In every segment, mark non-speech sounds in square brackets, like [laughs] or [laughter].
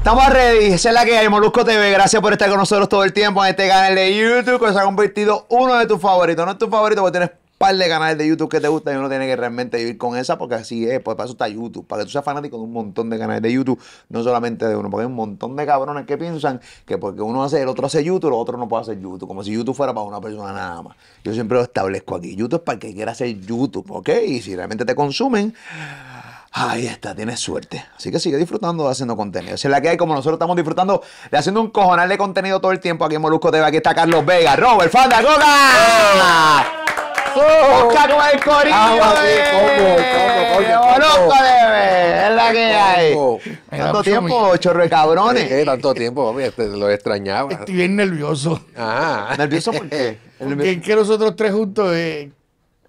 Estamos ready, esa es la que hay, Molusco TV. Gracias por estar con nosotros todo el tiempo en este canal de YouTube que se ha convertido uno de tus favoritos. No es tu favorito porque tienes un par de canales de YouTube que te gustan y uno tiene que realmente vivir con esa porque así es, pues para eso está YouTube, para que tú seas fanático de un montón de canales de YouTube, no solamente de uno, porque hay un montón de cabrones que piensan que porque uno hace, el otro hace YouTube, el otro no puede hacer YouTube, como si YouTube fuera para una persona nada más. Yo siempre lo establezco aquí, YouTube es para el que quiera hacer YouTube, ¿ok? Y si realmente te consumen... Ahí está, tienes suerte. Así que sigue disfrutando de haciendo contenido. Si es la que hay, como nosotros estamos disfrutando de haciendo un cojonal de contenido todo el tiempo aquí en Molusco TV. Aquí está Carlos Vega, Robert Fandagoga. ¡Oh! ¡Oh! Busca con el corillo ah, eh. Molusco TV. Es la que hay. Tanto tiempo, chorro de cabrones. Tanto tiempo, este, lo extrañaba. Estoy bien nervioso. Ah. ¿Nervioso por qué? Porque [laughs] que nosotros tres juntos eh,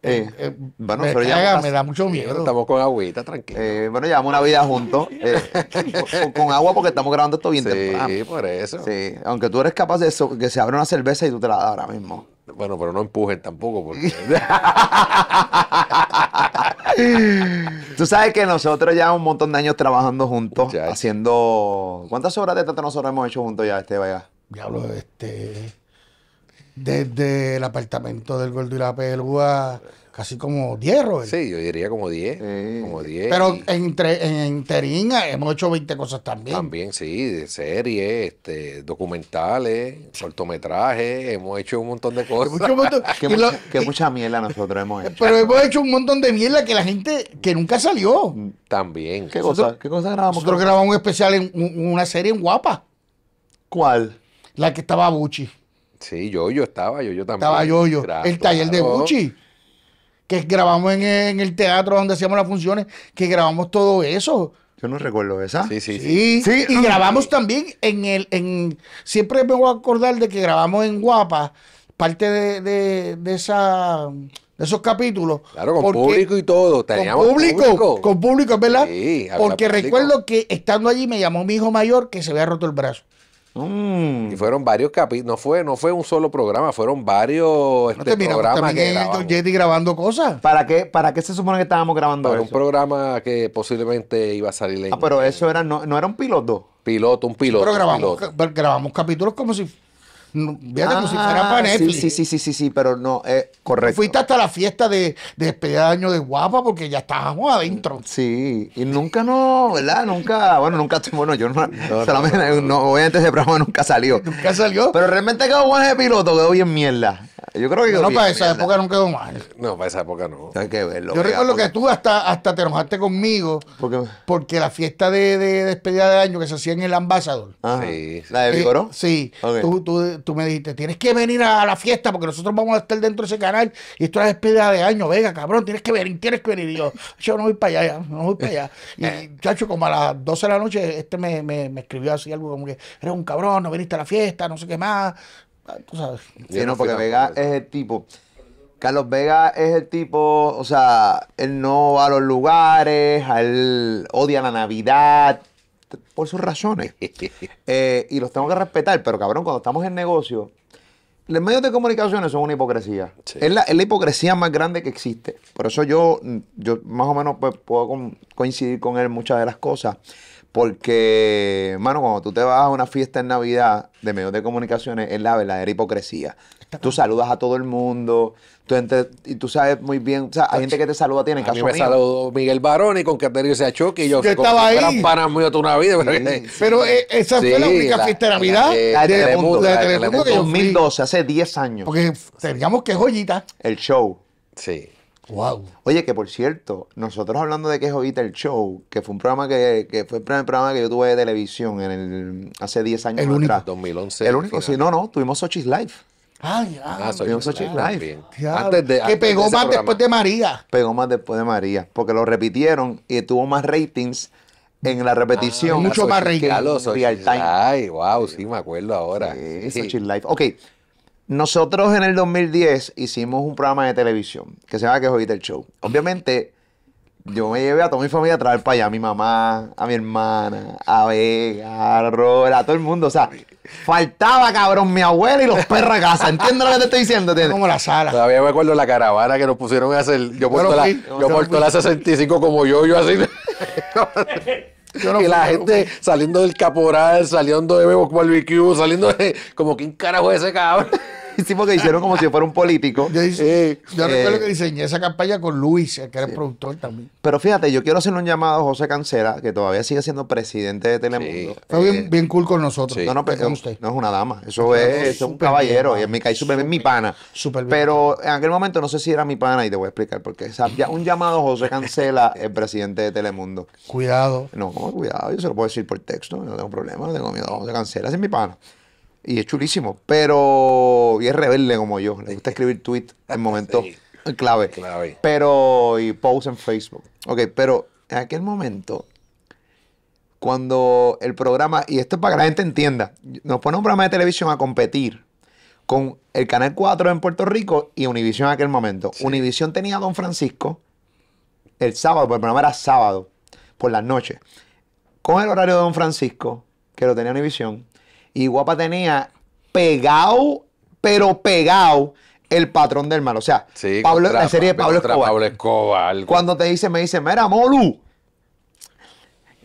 eh, eh, eh, bueno, pero ya me da mucho miedo. Estamos con agüita, tranquilo. bueno, llevamos una vida juntos. con, agua porque estamos grabando esto bien. Sí, por eso. Sí, aunque tú eres capaz de eso, que se abre una cerveza y tú te la das ahora mismo. Bueno, pero no empujen tampoco porque... [laughs] Tú sabes que nosotros llevamos un montón de años trabajando juntos, haciendo... ¿Cuántas obras de teatro nosotros hemos hecho juntos ya, este vaya? Diablo, este desde el apartamento del Gordo y la Pelúa, casi como 10, Robert. Sí, yo diría como 10. Pero entre, en interín hemos hecho 20 cosas también. También, sí, de series, este, documentales, cortometrajes, hemos hecho un montón de cosas. Mucho, [laughs] que, mucha, mierda nosotros hemos hecho. Pero hemos hecho un montón de mierda que la gente, que nunca salió. También. ¿Qué cosas cosa, ¿qué cosa grabamos? Nosotros grabamos un especial en una serie en Guapa. ¿Cuál? La que estaba Buchi. Sí, yo, yo estaba, yo, yo también. Estaba yo, yo. el taller de Gucci, que grabamos en, el teatro donde hacíamos las funciones, que grabamos todo eso. Yo no recuerdo esa. Sí, sí, sí. y grabamos también en el. En, siempre me voy a acordar de que grabamos en Guapa parte de, de, de esos capítulos. Claro, con público y todo. con público, Con público, ¿verdad? Sí, porque recuerdo que estando allí me llamó mi hijo mayor que se había roto el brazo. Mm. Y fueron varios capítulos, no fue, no fue un solo programa, fueron varios este, programas que grabando cosas. ¿Para qué, ¿Para qué se supone que estábamos grabando Para un programa que posiblemente iba a salir en... Ah, pero eso era, no, era un piloto. Piloto, un piloto. pero grabamos, grabamos capítulos como si Fíjate como si fuera ah, para Sí, sí, sí, sí, sí, pero no, es eh, correcto. Fuiste hasta la fiesta de, despedida de año de guapa porque ya estábamos adentro. Sí, y nunca no, ¿verdad? Nunca, bueno, nunca, [laughs] bueno, yo no, solamente, no, obviamente ese programa nunca salió. Nunca salió. Pero realmente quedó guaje ese piloto, quedó bien mierda. Yo creo que. No, no para esa época no quedó mal. No, para esa época no. Hay que verlo. Yo recuerdo que tú hasta, hasta te enojaste conmigo. Porque, porque la fiesta de, despedida de año que se hacía en el ambasador. Ah, sí. ¿La de Vigoró? Eh, sí. Tú, tú, tú me dijiste, tienes que venir a la fiesta porque nosotros vamos a estar dentro de ese canal y esto es despedida de año, vega, cabrón, tienes que venir, tienes que venir. Y yo, no voy para allá, ya, no voy para allá. Y, eh. chacho, como a las 12 de la noche, este me, me, me escribió así algo como que, eres un cabrón, no viniste a la fiesta, no sé qué más. Ah, sabes. no, porque Vega es el tipo. Carlos Vega es el tipo, o sea, él no va a los lugares, él odia la Navidad, por sus razones. [laughs] Eh, y los tengo que respetar, pero cabrón, cuando estamos en negocio, los medios de comunicaciones son una hipocresía. Es, la, hipocresía más grande que existe. Por eso yo, yo más o menos pues, puedo coincidir con él en muchas de las cosas. Porque, hermano cuando tú te vas a una fiesta en Navidad de medios de comunicaciones, es la verdadera hipocresía. Tú saludas a todo el mundo. Tú y tú sabes muy bien. O sea, hay gente que te saluda, tiene a caso mí me saludó Miguel Barón y con Caterio choque Y yo, yo estaba ahí. panas toda una vida. pero, eh, esa fue la única fiesta de Navidad de, Telemundo. La de 2012, hace 10 años. Porque teníamos que joyita. El show. Sí. Wow. Oye, que por cierto, nosotros hablando de que joyita el Show, que fue un programa que, que, fue el primer programa que yo tuve de televisión en el, hace 10 años el único. atrás. 2011. El único, sí, no, no, tuvimos Sochi's Life Ay, ya. ah soy Sochi que pegó más después de María. Pegó más después de María, porque lo repitieron y tuvo más ratings en la repetición. mucho más ratings. Real Time. Ay, wow, sí, me acuerdo ahora. Sochi Ok, nosotros en el 2010 hicimos un programa de televisión que se llama Que Jodita el Show. Obviamente yo me llevé a toda mi familia a traer para allá a mi mamá, a mi hermana, a Vega, a Robert, a todo el mundo. O sea, Faltaba, cabrón, mi abuela y los perros de casa. ¿Entiendes lo que te estoy diciendo? Tengo Como la sala. Todavía me acuerdo la caravana que nos pusieron a hacer. Yo porto, la, yo 65 como yo, yo así. y la gente saliendo del caporal, saliendo de Bebo Barbecue, saliendo de. Como, ¿quién carajo ese cabrón? tipo [laughs] que hicieron como si fuera un político. Yo, eh, recuerdo que eh, diseñé esa campaña con Luis, que era el productor también. Pero fíjate, yo quiero hacerle un llamado a José Cancela, que todavía sigue siendo presidente de Telemundo. Está eh, bien, cool con nosotros. No, no, no es una dama. Eso es, un caballero. y en mi mi pana. Super pero en aquel momento no sé si era mi pana y te voy a explicar por qué. un llamado a José Cancela, el presidente de Telemundo. Cuidado. No, cuidado, yo se lo puedo decir por texto, no tengo problema, no tengo miedo. José Cancela, es mi pana. Y es chulísimo, pero y es rebelde como yo. Le gusta escribir tweets en ah, momentos clave. Pero, y post en Facebook. Ok, pero en aquel momento, cuando el programa, y esto es para que la gente entienda, nos pone un programa de televisión a competir con el Canal 4 en Puerto Rico y Univision en aquel momento. Univision tenía a Don Francisco el sábado, porque el programa era sábado, por las noches. Con el horario de Don Francisco, que lo tenía Univision y Guapa tenía pegado, pero pegado el patrón del mal. O sea, la serie de Pablo Escobar. Cuando te dice, me dice, mira, Molu,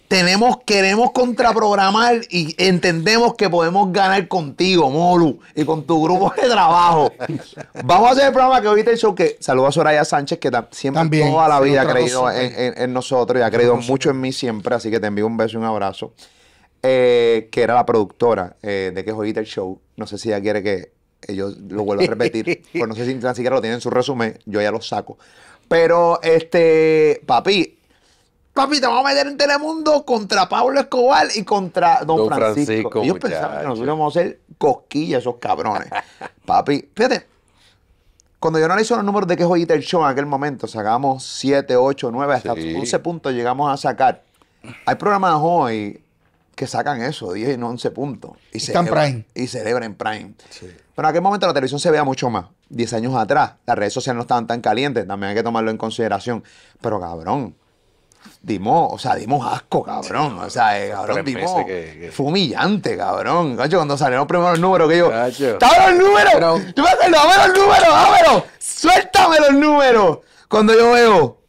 tenemos, queremos contraprogramar y entendemos que podemos ganar contigo, Molu, y con tu grupo de trabajo. [laughs] Vamos a hacer el programa que hoy te el que a Soraya Sánchez, que siempre toda la vida ha creído en, en, nosotros y ha creído mucho en mí siempre, así que te envío un beso y un abrazo. Eh, que era la productora eh, de Quejo Eater el show, no sé si ella quiere que yo lo vuelva a [laughs] repetir, pues no sé si ni siquiera lo tienen en su resumen, yo ya lo saco. Pero, este, papi, papi, te vamos a meter en Telemundo contra Pablo Escobar y contra Don, Francisco. Ellos pensaban que nosotros íbamos a hacer cosquillas esos cabrones. papi, fíjate, cuando yo analizo los números de Quejo joyita show en aquel momento, sacábamos 7, 8, 9, hasta 11 puntos llegamos a sacar. Hay programas hoy que sacan eso, 10 y 11 puntos. Y, se Prime. Y celebran Prime. Pero en aquel momento la televisión se veía mucho más. 10 años atrás, las redes sociales no estaban tan calientes, también hay que tomarlo en consideración. Pero cabrón, dimos, o sea, dimos asco, cabrón. O sea, eh, cabrón, dimos. Fue humillante, cabrón. cuando salieron primero los números, que yo. ¡Cabrón, el número! ¡Tú me haces los números! ¡Dámelo! ¡Suéltame los números! Cuando yo veo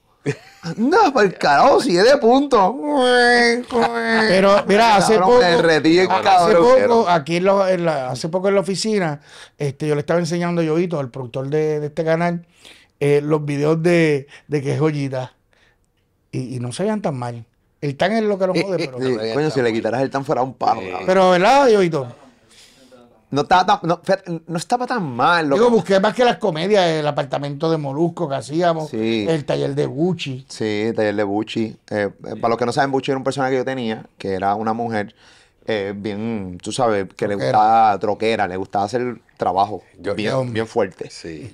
no, para el carajo, siete puntos. Pero, mira, hace poco. hace poco, aquí en, lo, la, hace poco en la oficina, este, yo le estaba enseñando a Yovito, al productor de, este canal, eh, los videos de, que es joyita. Y, no se veían tan mal. El tan es lo que lo eh, jode, eh, pero. si le quitaras el tan fuera un paro. Pero, ¿verdad, Yovito? No estaba tan, no, no estaba tan mal. Digo, busqué más que las comedias, el apartamento de Molusco que hacíamos, el taller de Bucci. Sí, el taller de Bucci. Eh, eh, para los que no saben, Bucci era un personaje que yo tenía, que era una mujer eh, bien, tú sabes, que le gustaba troquera, le gustaba hacer trabajo bien, bien, fuerte. Sí,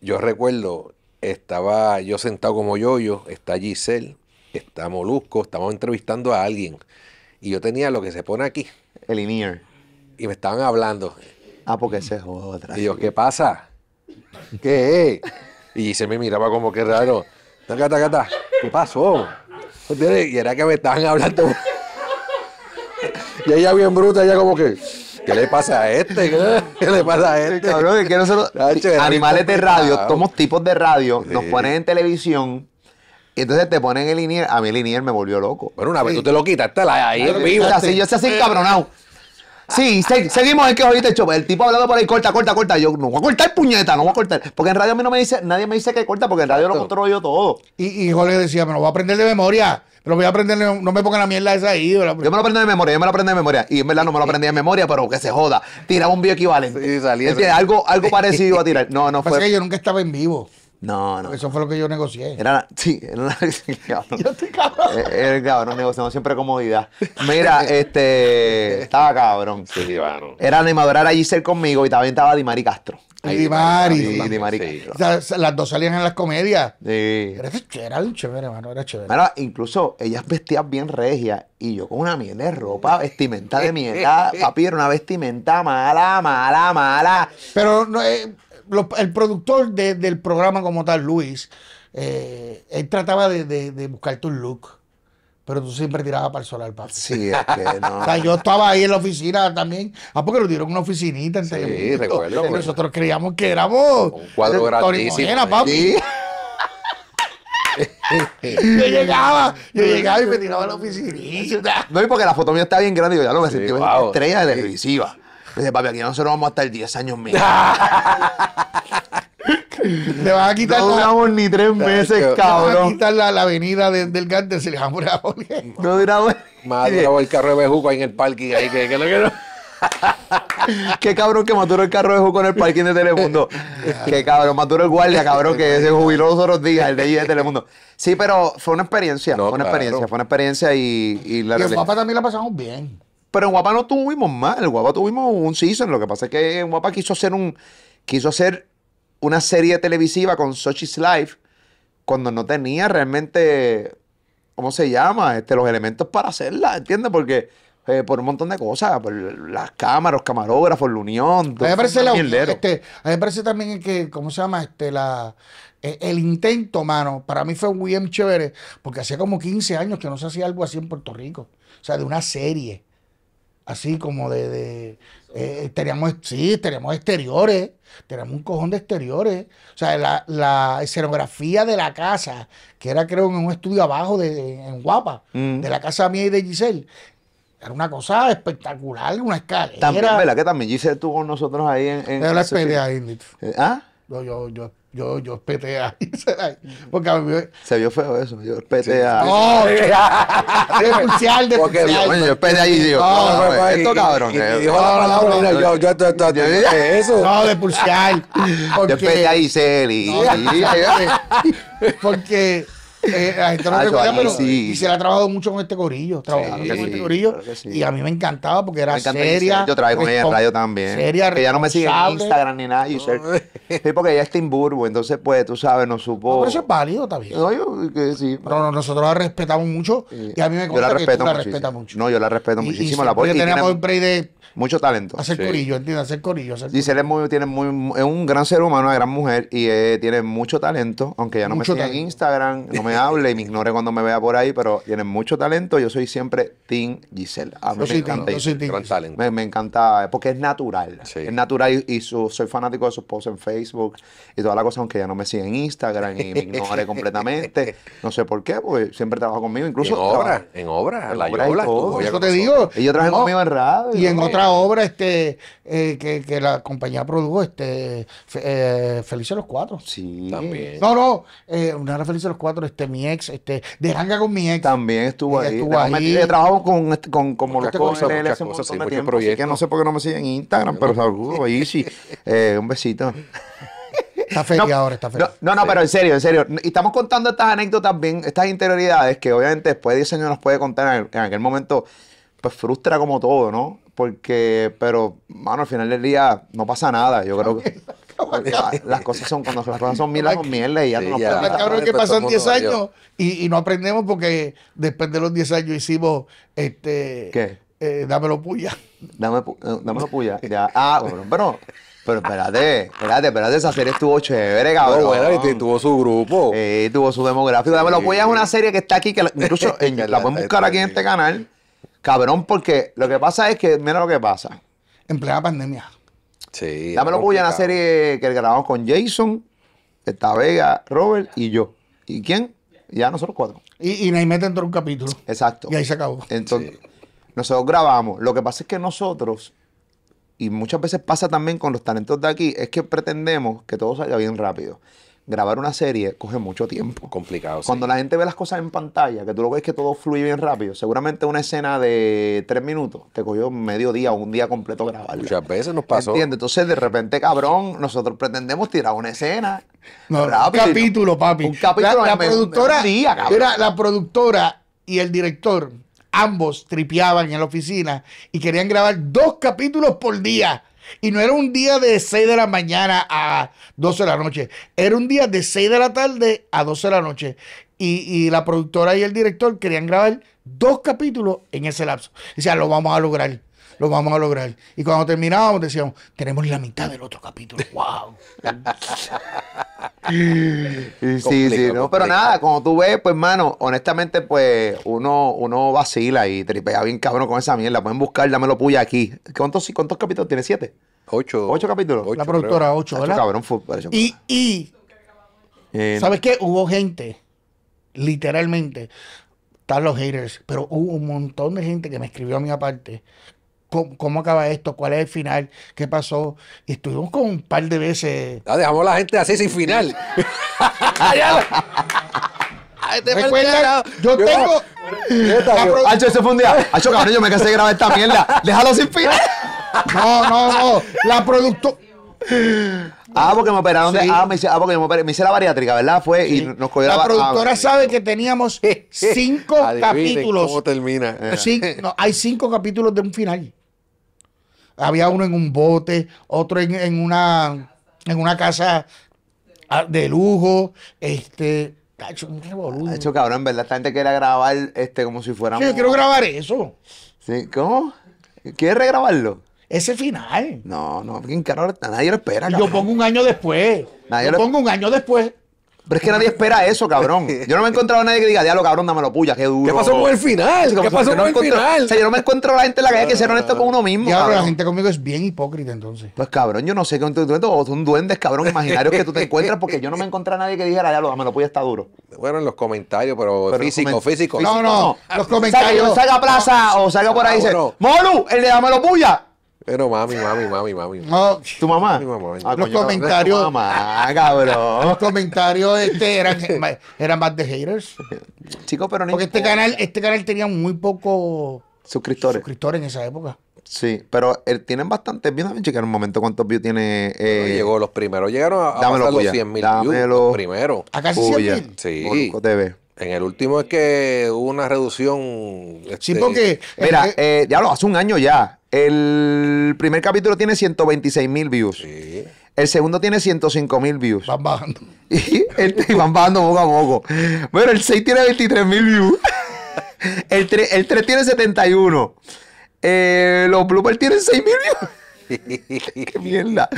yo, recuerdo, estaba yo sentado como yo -yo, está Giselle, está Molusco, estamos entrevistando a alguien. Y yo tenía lo que se pone aquí. El INEAR y me estaban hablando. Ah, porque ese es otra. Y yo, ¿qué pasa? ¿Qué es? Y se me miraba como que raro. ¿Qué pasó? Y era que me estaban hablando. y ella bien bruta, ella como que. ¿Qué le pasa a este? ¿Qué le pasa a este? Cabrón, que [laughs] animales de radio, somos tipos de radio, nos ponen en televisión. Y entonces te ponen el linier. A mí el linier me volvió loco. Bueno, una vez tú te lo quitas, ahí vivo. yo sé así cabronado Sí, seguimos es que ahorita chopa, El tipo hablando por ahí, corta, corta, corta. Yo no voy a cortar puñeta, no voy a cortar. Porque en radio a mí no me dice, nadie me dice que corta, porque en radio lo controlo yo todo. Y, y Jorge decía, me lo voy a aprender de memoria. Pero voy a aprender, no me pongan la mierda esa ahí. Yo me lo aprendí de memoria, yo me lo aprendí de memoria. Y en verdad no me lo aprendí de memoria, pero que se joda. Tiraba un bio equivalente. Sí, salía. Algo, algo [laughs] parecido a tirar. No, no fue. Es que yo nunca estaba en vivo. No, no. Eso fue lo que yo negocié. Era la, sí, era la, [laughs] Yo estoy cabrón. Era eh, el cabrón, negociamos siempre comodidad. Mira, [laughs] este. Estaba cabrón. Sí, bueno. Era animadora, era Giselle conmigo y también estaba Dimari Castro. Di Dimari. Y Dimari Castro. O sea, las dos salían en las comedias. Sí. Era, era chévere, hermano, era chévere. incluso ellas vestían bien regia y yo con una mierda de ropa, vestimenta de mierda. Ah, [laughs] papi, era una vestimenta mala, mala, mala. Pero no. es... Eh, el productor del programa como tal, Luis, eh, él trataba de, de, de buscarte un look pero tú siempre tirabas para el solar, papi. Sí, es que no. [laughs] o sea, yo estaba ahí en la oficina también. Ah, porque lo dieron una oficinita. En sí, recuerdo. Nosotros creíamos que éramos... Un cuadro grandísimo. papi. Sí. yo [laughs] llegaba, yo llegaba y me tiraba a la oficinita. No, y porque la foto mía está bien grande yo ya lo me sentí estrella televisiva. Dice, papi, aquí nosotros vamos a estar 10 años mira. [laughs] Te vas a quitar. No duramos ni tres meses, cabrón. Le van a quitar la, avenida del Garden, se le va a poner No [laughs] el carro de Bejuco ahí en el parking. Ahí, que, [laughs] Qué cabrón que maturó el carro de Juco en el parking de Telemundo. Qué cabrón, maturó el guardia, cabrón, que se jubiló los otros días, el de allí de Telemundo. Sí, pero fue una experiencia, fue una experiencia, fue una experiencia y, y la Y el papá también la pasamos bien. Pero en Guapa no tuvimos más. En Guapa tuvimos un season. Lo que pasa es que en Guapa quiso hacer un. quiso hacer una serie televisiva con Sochi's Life cuando no tenía realmente. ¿Cómo se llama? Este, los elementos para hacerla, ¿entiendes? Porque. Eh, por un montón de cosas, por las cámaras, camarógrafos, la unión. Todo a mí me parece, este, también que, ¿cómo se llama? Este, la, e, el, intento, mano, para mí fue un William chévere, porque hacía como 15 años que no se hacía algo así en Puerto Rico, o sea, de una serie así como de, de eh, eh, teníamos, sí, teníamos exteriores, teníamos un cojón de exteriores, o sea, la, escenografía de la casa, que era creo en un estudio abajo de, en Guapa, de la casa mía y de Giselle, era una cosa espectacular, una escala. También, ¿verdad? Que también Giselle estuvo con nosotros ahí en... la pelea, ¿Eh? ¿Ah? Yo, yo, yo yo, yo PTA. [laughs] Porque a mí Se vio feo eso. Yo PTA. ¡No! [laughs] Especial de Porque yo, yo y digo, no, esto cabrón. dijo la palabra, yo, yo, yo, eso. No, de Yo yo, ahí Celi. Porque eh, la gente no ah, sí. y se la ha trabajado mucho con este corillo. Trabajando con este corillo. Y a mí me encantaba porque era seria. Yo trabajé con ella en radio también. Seria, Que ella no me sigue Instagram ni nada. sí, porque ella es en Burbo, entonces, pues, tú sabes, no supo. eso es válido también. No, que sí. Pero nosotros la respetamos mucho. Y a mí me consta yo la que la mucho. No, yo la respeto muchísimo. Y la y un de mucho talento. Hacer corillo, entiende Hacer corillo. Giselle es, muy, tiene muy, es un gran ser humano, una gran mujer y eh, tiene mucho talento, aunque ya no me siga en Instagram, no me hable y me ignore cuando me vea por ahí, pero tiene mucho talento. Yo soy siempre Tim Giselle. Ah, yo me soy encanta. yo Me, encanta porque es natural. Es natural y, soy fanático de sus posts en Facebook y toda la cosa, aunque ya no me siga en Instagram y me ignore [laughs] completamente. No sé por qué, porque siempre trabaja conmigo, incluso. En obra, en obra, la, Eso te digo. Y yo no, conmigo en radio. Y en otra, obra este, eh, que, la compañía produjo, este, eh, Felices los Cuatro. Sí. También. No, no, eh, una era Felices los Cuatro, este, mi ex, este, de Ranga con mi ex. También estuvo ahí. Estuvo ahí. trabajo con, este, con, con cosas, cosas, sí, no sé por qué no me siguen en Instagram, pero saludos ahí, sí. [laughs] Eh, un besito. Está feliz ahora, está feliz. No, no, pero en serio, en serio. Y estamos contando estas anécdotas bien, estas interioridades que obviamente después de 10 años nos puede contar en, en aquel momento pues frustra como todo, ¿no? Porque, pero, mano, al final del día no pasa nada. Yo creo que [laughs] las cosas son, cuando las cosas son milagros, son mierda y ya sí, no Cabrón, que pasan 10 años y, no aprendemos porque después de los 10 años hicimos, este... ¿Qué? Eh, dámelo puya. Dame, eh, dámelo puya. Ya. Ah, bueno, pero... espérate, espérate, espérate, esa serie estuvo chévere, cabrón. bueno, y tuvo su grupo. Sí, tuvo su demográfico. Dámelo, Puya es una serie que está aquí, que incluso [laughs] la pueden buscar aquí en este canal. Cabrón, porque lo que pasa es que, mira lo que pasa. En plena pandemia. Sí. Dame lo en la serie que grabamos con Jason, esta Vega, Robert y yo. ¿Y quién? Ya nosotros cuatro. Y, y Neymet entró un capítulo. Exacto. Y ahí se acabó. Entonces, nosotros grabamos. Lo que pasa es que nosotros, y muchas veces pasa también con los talentos de aquí, es que pretendemos que todo salga bien rápido grabar una serie coge mucho tiempo. Complicado. Cuando la gente ve las cosas en pantalla, que tú lo ves que todo fluye bien rápido, seguramente una escena de tres minutos te cogió medio día o un día completo grabarla. Muchas veces nos pasó. Entiende, Entonces, de repente, cabrón, nosotros pretendemos tirar una escena. un capítulo, papi. Un capítulo. La, era la productora y el director. Ambos tripeaban en la oficina y querían grabar dos capítulos por día. Y no era un día de 6 de la mañana a 12 de la noche. Era un día de 6 de la tarde a 12 de la noche. Y, la productora y el director querían grabar dos capítulos en ese lapso. Decían, lo vamos a lograr lo vamos a lograr. Y cuando terminábamos decíamos, tenemos la mitad del otro capítulo. ¡Wow! [laughs] sí, sí, no, pero nada, como tú ves, pues, mano, honestamente, pues, uno, uno vacila y tripea bien cabrón con esa mierda. Pueden buscar, dámelo puya aquí. ¿Cuántos, capítulos tiene? ¿Siete? Ocho. ¿Ocho capítulos? la productora, ocho, ¿verdad? cabrón, y, y, eh, ¿sabes qué? Hubo gente, literalmente, están los haters, pero hubo un montón de gente que me escribió a mí aparte, cómo, acaba esto, cuál es el final, qué pasó. estuvimos con un par de veces. Ah, dejamos a la gente así sin final. [laughs] [laughs] Este yo tengo. Hacho, ese fue un día. Hacho, cabrón, yo me cansé de grabar esta mierda. Déjalo sin final. No, no, no. La productora. Ah, porque me operaron Ah, me ah, porque me, operaron. me hice la bariátrica, ¿verdad? Fue y nos cogió la La ah, productora sabe que teníamos [laughs] cinco capítulos. ¿Cómo termina? Sí, no, hay cinco capítulos de un final. Había uno en un bote, otro en, una, en una casa ah, de lujo. Este, ha hecho un revolución. Ha hecho cabrón, ¿verdad? Esta gente quiere grabar este, como si fuéramos. Sí, yo quiero grabar eso. Sí, ¿cómo? ¿Quieres regrabarlo? Ese final. No, no, Nadie lo espera. Yo pongo un año después. yo pongo un año después. Pero es que nadie espera eso, cabrón. [laughs] Yo no me he encontrado a nadie que diga, diablo, cabrón, dámelo puya, qué duro. ¿Qué pasó con el final? ¿Qué pasó con el final? O sea, yo no me encuentro a la gente en la calle que ser honesto con uno mismo. Claro, la gente conmigo es bien hipócrita entonces. Pues cabrón, yo no sé qué o un duendes, cabrón, imaginario que tú te encuentras porque yo no me encontrado a nadie que dijera, diablo, dámelo puya, está duro. Bueno, en los comentarios, pero, físico, físico. No, no, los comentarios. Salga, a plaza o salga por ahí y dice, Molu, el de dámelo puya, pero mami, mami, mami, mami. No, ¿Tu mamá? Mi mamá. los comentarios. mamá, cabrón. Los comentarios este, eran, [laughs] eran más de haters. Chicos, pero no Porque este canal, este canal tenía muy pocos suscriptores. suscriptores en esa época. Sí, pero eh, tienen bastante views. chicas. En un momento cuántos views tiene. Eh, llegó los primeros. Llegaron a, a los 100 mil views. Los primeros. ¿A casi 100 mil? Sí. TV. En el último es que hubo una reducción. sí, este, porque. Mira, eh, ya lo hace un año ya. El primer capítulo tiene 126 mil views. El segundo tiene 105 mil views. Van bajando. [laughs] Y, van bajando poco a poco. Bueno, el 6 tiene 23 mil views. [laughs] El 3, tiene 71. Eh, los bloopers tienen 6 mil views. [laughs] ¡Qué mierda!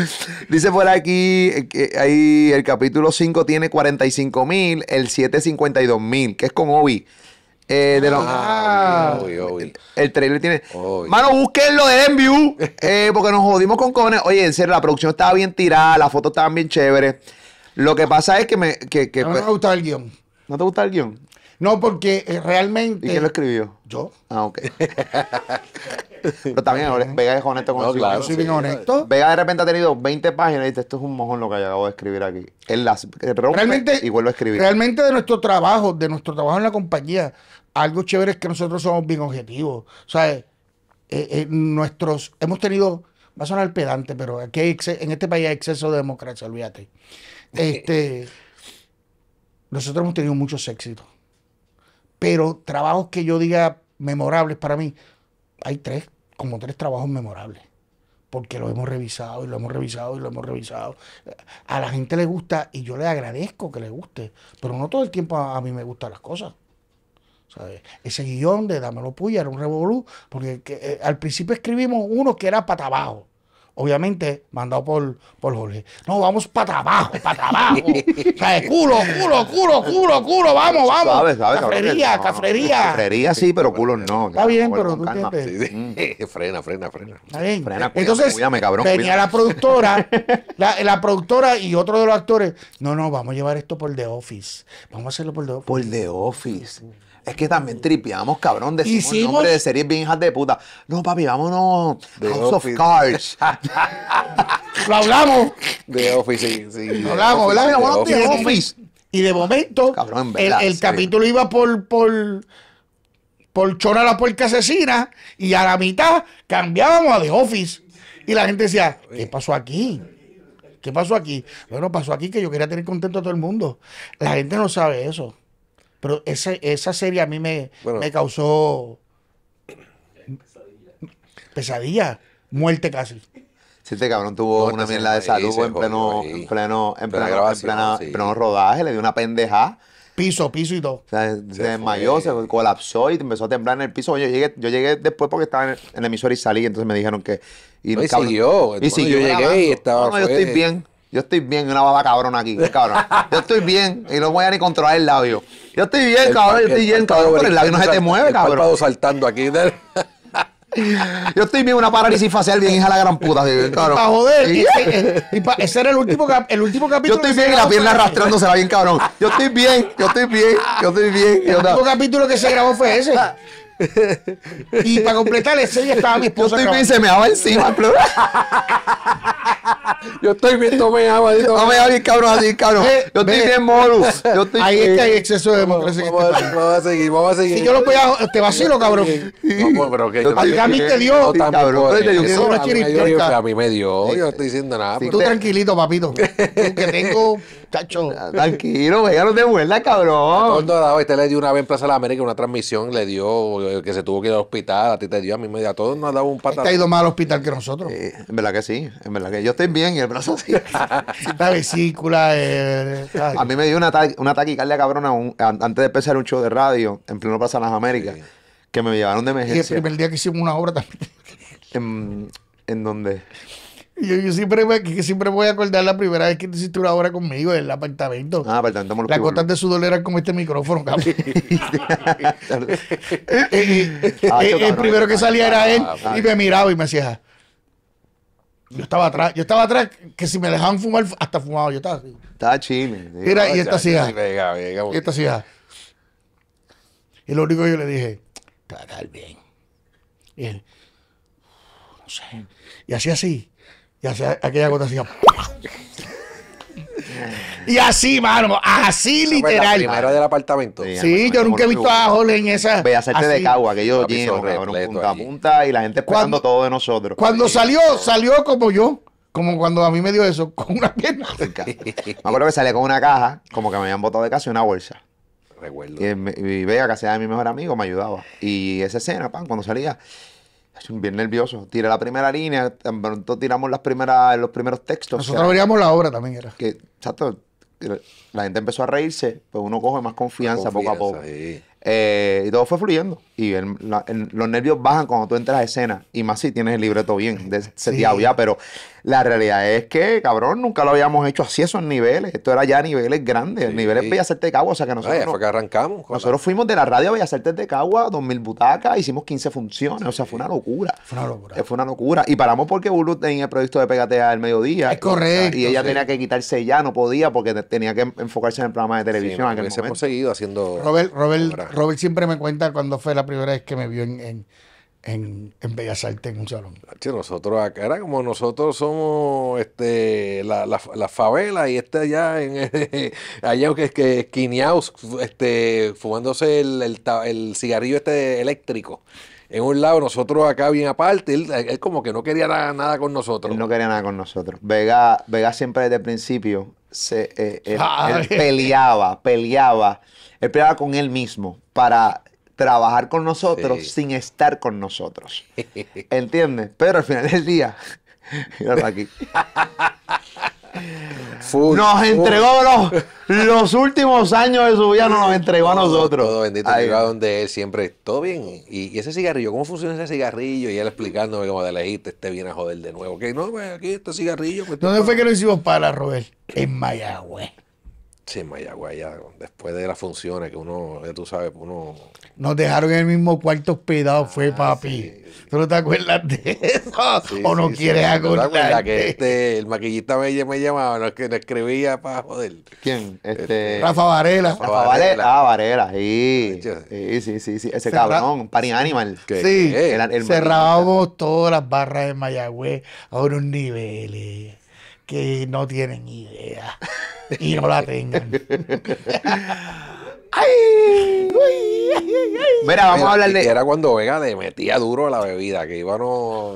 Dice por aquí, eh, que el capítulo 5 tiene 45 mil, el 7 52 mil, que es con Obi. Eh, de ah, ah. El trailer tiene. Mano, busquenlo de Enview. Eh, porque nos jodimos con cojones. Oye, en serio, la producción estaba bien tirada, las fotos estaban bien chéveres. Lo que pasa es que me. no, pues- me el guión. ¿No te gusta el guión? No, porque eh, realmente. ¿Y quién lo escribió? Yo. Ah, ok. [laughs] Pero también Vega es honesto con no, claro, Yo soy bien honesto. Vega de repente ha tenido 20 páginas y dice, esto es un mojón lo que acabado de escribir aquí. Él las realmente, y vuelve a escribir. Realmente de nuestro trabajo, de nuestro trabajo en la compañía, algo chévere es que nosotros somos bien objetivos. O sea, eh, eh, eh, nuestros, hemos tenido, va a sonar pedante, pero aquí en este país hay exceso de democracia, olvídate. Este, nosotros hemos tenido muchos éxitos, pero trabajos que yo diga memorables para mí, hay tres, como tres trabajos memorables porque lo hemos revisado y lo hemos revisado y lo hemos revisado. A la gente le gusta y yo le agradezco que le guste, pero no todo el tiempo a mí me gustan las cosas. Ese guión de Dámelo Puya era un revolú, porque eh, al principio escribimos uno que era para abajo. Obviamente, mandado por, por Jorge. No, vamos para abajo, para abajo. [laughs] culo, culo, culo, culo, culo, vamos, vamos. cafería cafería cafrería, cafrería. Cafrería sí, pero culo no. Está bien, pero tú entiendes. [laughs] Frena, frena, frena. Entonces, tenía venía la productora, [laughs] la, la, productora y otro de los actores. No, no, vamos a llevar esto por The Office. Vamos a hacerlo por The Office. Por The Office. Es que también tripeamos, cabrón. de nombre de series bien hijas de puta. No, papi, vámonos. House of Cards. [laughs] Lo hablamos. De Office, sí. sí Lo hablamos, ¿verdad? Office. Y de momento, el, capítulo iba por, por, por Chora la Puerca Asesina y a la mitad cambiábamos a The Office. Y la gente decía, ¿qué pasó aquí? ¿Qué pasó aquí? Bueno, pasó aquí que yo quería tener contento a todo el mundo. La gente no sabe eso. Pero esa, esa serie a mí me, me causó pesadilla. pesadilla, muerte casi. Sí, este cabrón tuvo una mierda de salud en, pleno, en pleno, en pleno, grabación, en pleno rodaje, le dio una pendeja. Piso, piso y todo. O sea, se, desmayó, se colapsó y empezó a temblar en el piso. Yo llegué, yo llegué después porque estaba en, el la y salí, entonces me dijeron que. Y, siguió. Y sí yo llegué y estaba. No, no yo estoy bien. Yo estoy bien, una baba cabrón aquí, cabrón. Yo estoy bien y no voy a ni controlar el labio. Yo estoy bien, cabrón, yo estoy bien, cabrón, pero el labio no se te mueve, el cabrón. saltando aquí. [laughs] Yo estoy bien, una parálisis facial bien hija la gran puta. cabrón. Para joder. Y, ese, era el último, el último capítulo. Yo estoy bien y la pierna arrastrándose bien, cabrón. Yo estoy bien, yo estoy bien, yo estoy bien. el último capítulo que se grabó fue ese. [laughs] Y para completar la serie estaba mi esposa. Yo estoy bien, se me daba encima, [laughs] Yo estoy viendo me daba No me bien, cabrón, así, cabrón. Eh, yo estoy bien, Morus. Ahí es que hay exceso de democracia. Este vamos, a seguir, vamos a seguir. Si yo lo voy a. Te vacilo, cabrón. No, pues, pero que. el Gami te dio. Cabrón, A mí me dio. Yo no estoy diciendo nada. Tú tranquilito, papito. Que tengo Chacho. Tranquilo, véganos de vuelta, cabrón. Todo usted le dio una vez en Plaza de las Américas una transmisión, le dio que se tuvo que ir al hospital, a ti te dio, a mí me dio, a todos nos ha dado un patatón. ¿Te este ha ido más al hospital que nosotros. en verdad que sí, en verdad que yo estoy bien y el brazo sí. [laughs] la vesícula. Eh, a mí me dio una, una taquicardia cabrona antes de empezar un show de radio en pleno Plaza de las Américas, que me llevaron de emergencia. Y el primer día que hicimos una obra también. ¿En, en dónde? Yo, siempre, que siempre voy a acordar la primera vez que te hiciste una hora conmigo en el apartamento. Ah, apartamento Las gotas de sudor eran como este micrófono, cabrón. [laughs] Ah, eh, eh, el primero que salía era él ah, y me miraba y me hacía. Yo estaba atrás, yo estaba atrás que si me dejaban fumar, hasta fumaba yo estaba Estaba chile. Mira, y esta hacía. Y esta Y lo único que yo le dije, está bien. no sé. Y así así. Y hacía aquella gota así. y así, mano, así literal. La primera del apartamento. Sí, yo nunca he visto a Jorge en esa. Ve a hacerte de cago. que yo lleno, punta a punta y la gente esperando todo de nosotros. Cuando salió, salió como yo. Como cuando a mí me dio eso, [laughs] con una pierna. me acuerdo que salí con una caja, como que me habían botado de casa y una bolsa. Recuerdo. Y, y Vega, que sea de mi mejor amigo, me ayudaba. Y esa escena, pan, cuando salía, bien nervioso. tira la primera línea, pronto tiramos las primeras, los primeros textos. Nosotros veríamos la obra también, era. Que, exacto, la gente empezó a reírse, pues uno coge más confianza, poco a poco. Eh, y todo fue fluyendo. Y los nervios bajan cuando tú entras a escena. Y más si tienes el libreto bien, de, seteado ya. Pero la realidad es que, cabrón, nunca lo habíamos hecho así esos niveles. Esto era ya niveles grandes, niveles sí. de Cagua. O sea que nosotros. fue que arrancamos. Nosotros fuimos de la radio a hacerte de Cagua, 2000 butacas, hicimos 15 funciones. O sea, fue una locura. Fue una locura. Eh, fue una locura. Y paramos porque Bulu tenía el proyecto de Pegatea al mediodía. Es correcto. Y ella tenía que quitarse ya, no podía porque tenía que enfocarse en el programa de televisión. que me hubiese conseguido haciendo. Robert, Robert Robert siempre me cuenta cuando fue la primera vez que me vio en, en, en, en Bellas Artes en un salón. Che, nosotros acá era como nosotros somos este la, favela y este allá en [laughs] allá que es que este fumándose el, el, cigarrillo este eléctrico en un lado, nosotros acá bien aparte, él, como que no quería nada, con nosotros. no quería nada con nosotros. Vega, Vega siempre desde el principio se, eh, él, peleaba, peleaba, él peleaba con él mismo para trabajar con nosotros sin estar con nosotros. ¿Entiendes? Pero al final del día, [laughs] aquí. [laughs] nos entregó los, últimos años de su vida, nos los entregó a nosotros. bendito, donde él siempre, todo bien. Y, ese cigarrillo, ¿cómo funciona ese cigarrillo? Y él explicándome cómo de elegiste, este viene a joder de nuevo. Que no, pues, aquí este cigarrillo. ¿Dónde fue que lo hicimos para Robert? En Mayagüez. Sí, en ya, después de las funciones que uno, ya tú sabes, uno... Nos dejaron en el mismo cuarto hospedado, fue ah, papi. ¿Tú no te acuerdas de eso? ¿O no quieres acordarte? No que este, el maquillista me, llamaba, no, que escribía para joder. ¿Quién? Este-, este... Rafa Varela. Rafa, Varela. Ah, Varela, sí. Sí, sí, sí, Ese cabrón, Party Animal. Sí, cerrábamos todas las barras de Mayagüez a unos niveles que no tienen idea y no la tengan. [laughs] ¡Ay! Mira, vamos a hablar de. Era cuando Vega le metía duro a la bebida, que Íbano,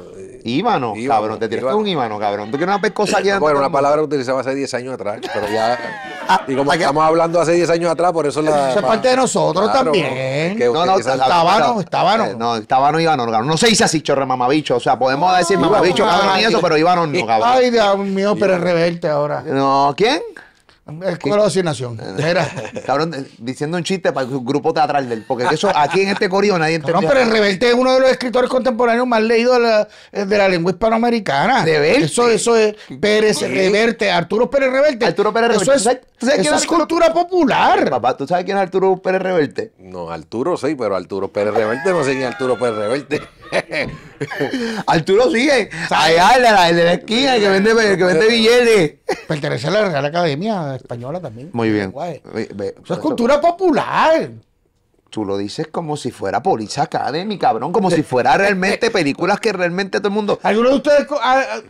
eh, cabrón, te tiraste un Íbano, cabrón. Tú una pescosa Bueno, una palabra que utilizaba hace 10 años atrás, pero ya. [laughs] Ah, y como estamos hablando hace 10 años atrás, por eso la. Eso es parte de nosotros también. Que no, no, estábano, estábano. no, estábano, eh, Íbano, cabrón. No se dice así, chorre, mamabicho. O sea, podemos decir mamabicho, cabrón, y eso, pero Íbano no, cabrón. Ay, Dios mío, pero es rebelde ahora. No, ¿quién? cuero de asignación. [laughs] Cabrón, eh, diciendo un chiste para un grupo teatral del. Porque eso aquí en este corío nadie entendió. No, pero el Reverte es uno de los escritores contemporáneos más leídos de la, eh, lengua hispanoamericana. Eso, eso es Pérez Reverte, Arturo Pérez Reverte. Arturo Pérez Reverte. Eso es, sabes, cultura popular. Papá, ¿tú sabes quién es Arturo Pérez Reverte? No, Arturo sí, pero Arturo Pérez Reverte no sé quién Arturo Pérez Reverte. [laughs] Arturo sigue. el de la esquina, el que vende, que vende billetes. Pertenece a la Real Academia Española también. Muy bien. Eso es cultura popular tú lo dices como si fuera Police Academy, cabrón, como si fuera [laughs] realmente películas que realmente todo el mundo. ¿Alguno de ustedes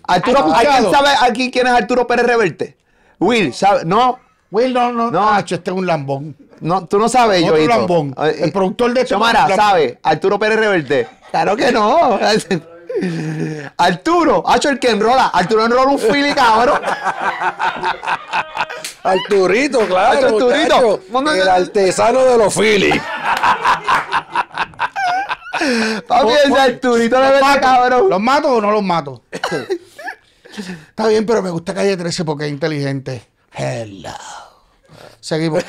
¿Alguien sabe aquí quién es Arturo Pérez Reverte? Will, ¿sabe? No, Will, no, no, no. Hacho, ah. este es un lambón. No, tú no sabes, yo. un lambón. El productor de Chamara, Chomara, ¿sabe? Arturo Pérez Reverte. Claro que no. Arturo, hacho el que enrola. Arturo enrola un fili, cabrón. Arturito, claro. Arturito. el artesano de los fili. Papi, ese Arturito le vende, cabrón. ¿Los mato o no los mato? [laughs] Está bien, pero me gusta Calle 13 porque es inteligente. Hello. Seguimos.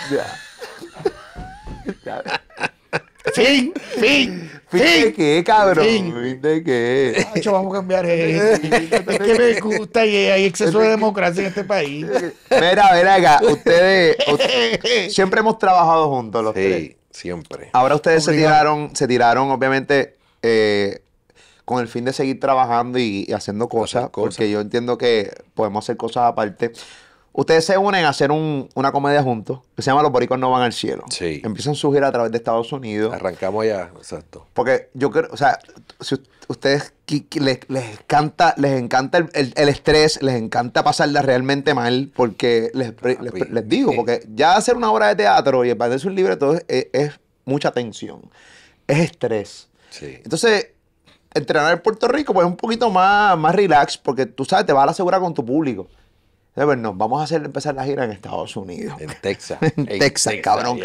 [laughs] fin, fin, fin. ¿De qué, cabrón? Fin. de qué? vamos a cambiar es que me gusta y hay exceso de democracia en este país. Mira, ver acá. Ustedes, siempre hemos trabajado juntos los tres. siempre. Ahora ustedes se tiraron, se tiraron, obviamente, eh, con el fin de seguir trabajando y, haciendo cosas, porque yo entiendo que podemos hacer cosas aparte. Ustedes se unen a hacer una comedia juntos que se llama Los Boricos no van al cielo. Sí. Empiezan a surgir a través de Estados Unidos. Arrancamos ya, exacto. Porque yo creo, o sea, si ustedes les, les encanta, les encanta el, estrés, les encanta pasarla realmente mal, porque les, digo, eh. porque ya hacer una obra de teatro y aprenderse un libreto es, es mucha tensión, es estrés. Sí. Entonces, entrenar en Puerto Rico pues es un poquito más, más relax, porque tú sabes, te vas a la segura con tu público no, vamos a hacer empezar la gira en Estados Unidos. En Texas. [laughs] en, Texas, cabrón.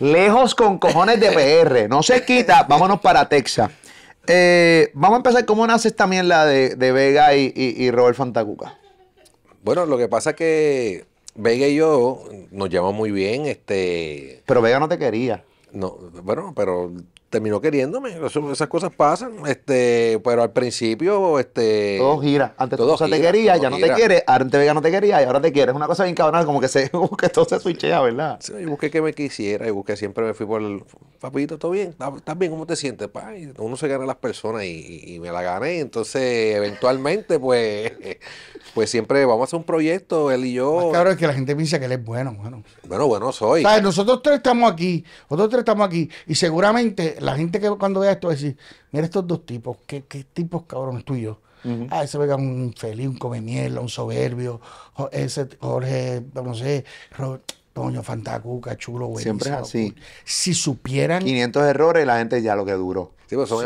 Lejos con cojones de PR. No se quita. [laughs] Vámonos para Texas. Eh, vamos a empezar. ¿Cómo nace también la de, de Vega y, y, Robert Fantacuca? Bueno, lo que pasa es que Vega y yo nos llevamos muy bien. Este... Pero Vega no te quería. No, bueno, pero terminó queriéndome. esas cosas pasan. Este, pero al principio, este. Todo gira. Antes todo te quería, ya no te quiere. Antes ya no te quería y ahora te quiere. Es una cosa bien cabronal, como que se [laughs] que todo se switchea, ¿verdad? Sí, yo busqué que me quisiera y busqué siempre me fui por el papito, todo bien, estás bien, ¿cómo te sientes? Pa? uno se gana a las personas y, me la gané. Entonces, eventualmente, pues, [laughs] pues siempre vamos a hacer un proyecto, él y yo. claro, es que la gente piensa que él es bueno, bueno. Bueno, bueno soy. nosotros tres estamos aquí, nosotros tres estamos aquí, y seguramente la gente que cuando vea esto va a decir, mira estos dos tipos, qué, qué tipos cabrones tuyos. Ah, ese un feliz, un come un soberbio, ese Jorge, no sé, Toño, Fantacuca, chulo, güey. Siempre es así. Si supieran. 500 errores, la gente ya lo que duró. Pues son,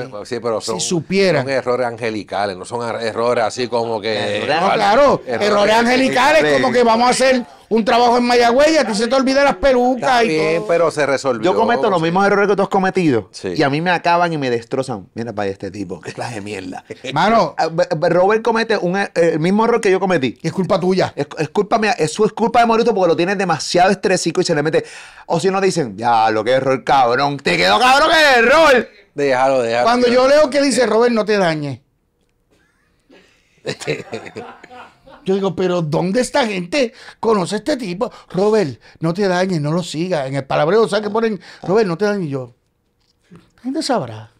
si supieran. son errores angelicales, no son errores así como que. No, claro, errores, angelicales, como que vamos a hacer un trabajo en Mayagüeya, y a se te olvida las pelucas y bien, pero se resolvió. Yo cometo los mismos errores que tú has cometido y a mí me acaban y me destrozan. Mira para este tipo, que clase de mierda. [laughs] Mano, ah, Robert comete un, eh, el mismo error que yo cometí. Es culpa tuya. Es, culpa mía, es, es culpa de Morito porque lo tienes demasiado estresico y se le mete. O si no dicen, ya, lo que error, cabrón. Te quedó cabrón el error. Déjalo, déjalo. Cuando yo leo que dice Robert, no te dañe. [laughs] Yo digo, pero ¿dónde esta gente conoce a este tipo? Robert, no te dañes, no lo sigas. En el palabreo, ¿sabes que ponen? Robert, no te dañes yo. La gente sabrá.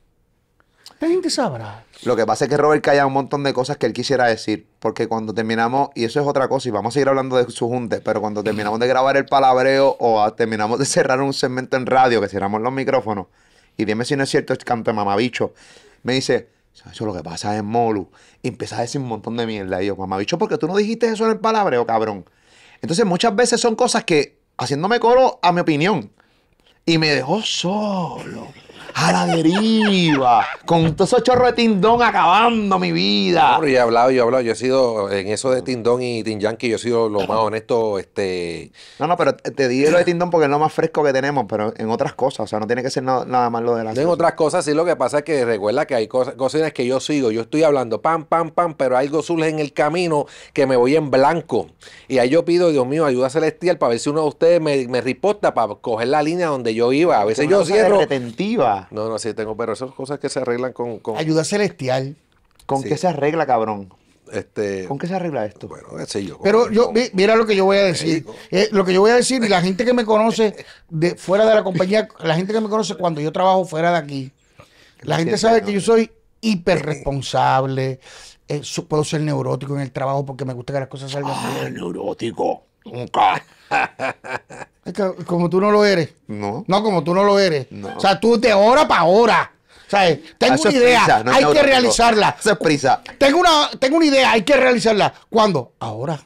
La gente sabrá. Lo que pasa es que Robert calla un montón de cosas que él quisiera decir. Porque cuando terminamos, y eso es otra cosa, y vamos a seguir hablando de su junte, pero cuando terminamos de grabar el palabreo o terminamos de cerrar un segmento en radio, que cerramos los micrófonos, y dime si no es cierto, este de mamabicho. Me dice, eso lo que pasa en Molu. Y empieza a decir un montón de mierda. Y yo, mamabicho, ¿por tú no dijiste eso en el palabreo, cabrón? Entonces, muchas veces son cosas que haciéndome coro a mi opinión. Y me dejó solo a la deriva, con todo esos chorro de tindón acabando mi vida. Claro, yo he hablado, yo he hablado, yo he sido, en eso de tindón y tin yankee, yo he sido lo más honesto, este... No, no, pero te dije lo de tindón porque es lo más fresco que tenemos, pero en otras cosas, o sea, no tiene que ser nada, más lo de la En otras cosas, sí, lo que pasa es que recuerda que hay cosas, cosas que yo sigo, yo estoy hablando pam, pam, pam, pero algo surge en el camino que me voy en blanco. Y ahí yo pido, Dios mío, ayuda celestial para ver si uno de ustedes me, me reporta para coger la línea donde yo iba. A veces yo cierro... Retentiva. No, no, sí tengo, pero esas cosas que se arreglan con. Ayuda celestial. ¿Con qué se arregla, cabrón? Este, ¿Con qué se arregla esto? Bueno, ese yo. Pero yo, mira lo que yo voy a decir. Eh, lo que yo voy a decir, y la [laughs] gente que me conoce de, fuera de la compañía, la gente que me conoce cuando yo trabajo fuera de aquí, la gente sabe que yo soy hiperresponsable, eh, puedo ser neurótico en el trabajo porque me gusta que las cosas salgan ah, neurótico. Nunca. [laughs] como tú no lo eres. No. No, como tú no lo eres. No. O sea, tú de hora para hora. sea, eh, Tengo una idea, hay que realizarla. Se prisa. Tengo una, tengo una idea, hay que realizarla. ¿Cuándo? Ahora.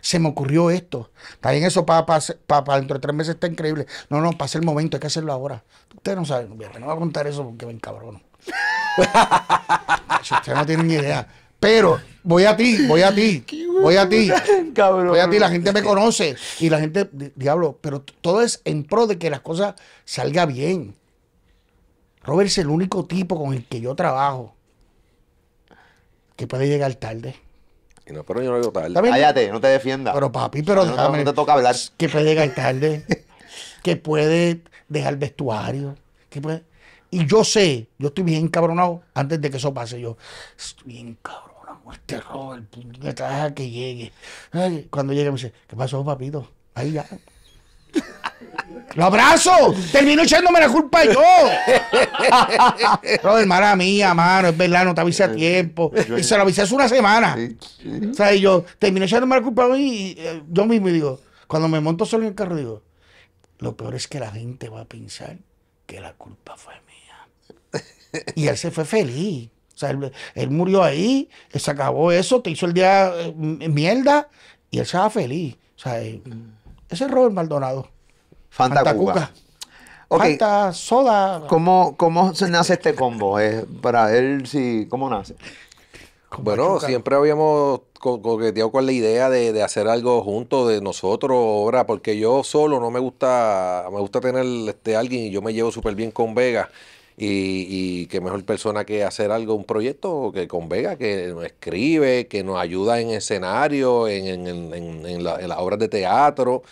Se me ocurrió esto. Está bien eso para, dentro de tres meses está increíble. No, no, pasa el momento, hay que hacerlo ahora. Ustedes no saben. no voy a contar eso porque ven cabrón. [laughs] Ustedes no tienen ni idea. Pero voy a ti, voy a ti, [laughs] voy a ti, voy a ti, la gente me conoce y la gente, diablo, pero todo es en pro de que las cosas salgan bien. Robert es el único tipo con el que yo trabajo que puede llegar tarde. no, pero yo no llego tarde. Cállate, no te defienda. Pero papi, pero no, te toca hablar. Que puede llegar tarde, [laughs] que puede dejar vestuario, que puede... Y yo sé, yo estoy bien cabronado antes de que eso pase. Yo, estoy bien cabrón este punto me a que llegue. cuando llegue me dice, ¿qué pasó, papito? Ahí ya. [laughs] ¡Lo abrazo! Termino echándome la culpa yo. es mala mía, mano, es verdad, no te avisé a tiempo. Y se lo avisé hace una semana. O sea, y yo termino echándome la culpa a mí y eh, yo mismo digo, cuando me monto solo en el carro, digo, lo peor es que la gente va a pensar que la culpa fue mía. Y él se fue feliz sea, él, murió ahí, eh, se acabó eso, te hizo el día eh, mierda y él estaba feliz. O sea, eh, ese es Robert Maldonado. Fanta, Fanta Fanta, soda. ¿Cómo, ¿Cómo se nace este combo? para él, sí, ¿cómo nace? Bueno, siempre habíamos coqueteado con la idea de, hacer algo juntos, de nosotros, obra, porque yo solo no me gusta, me gusta tener este, alguien y yo me llevo súper bien con Vega. Y, y qué mejor persona que hacer algo, un proyecto que con Vega, que nos escribe, que nos ayuda en escenario, en, las obras de teatro.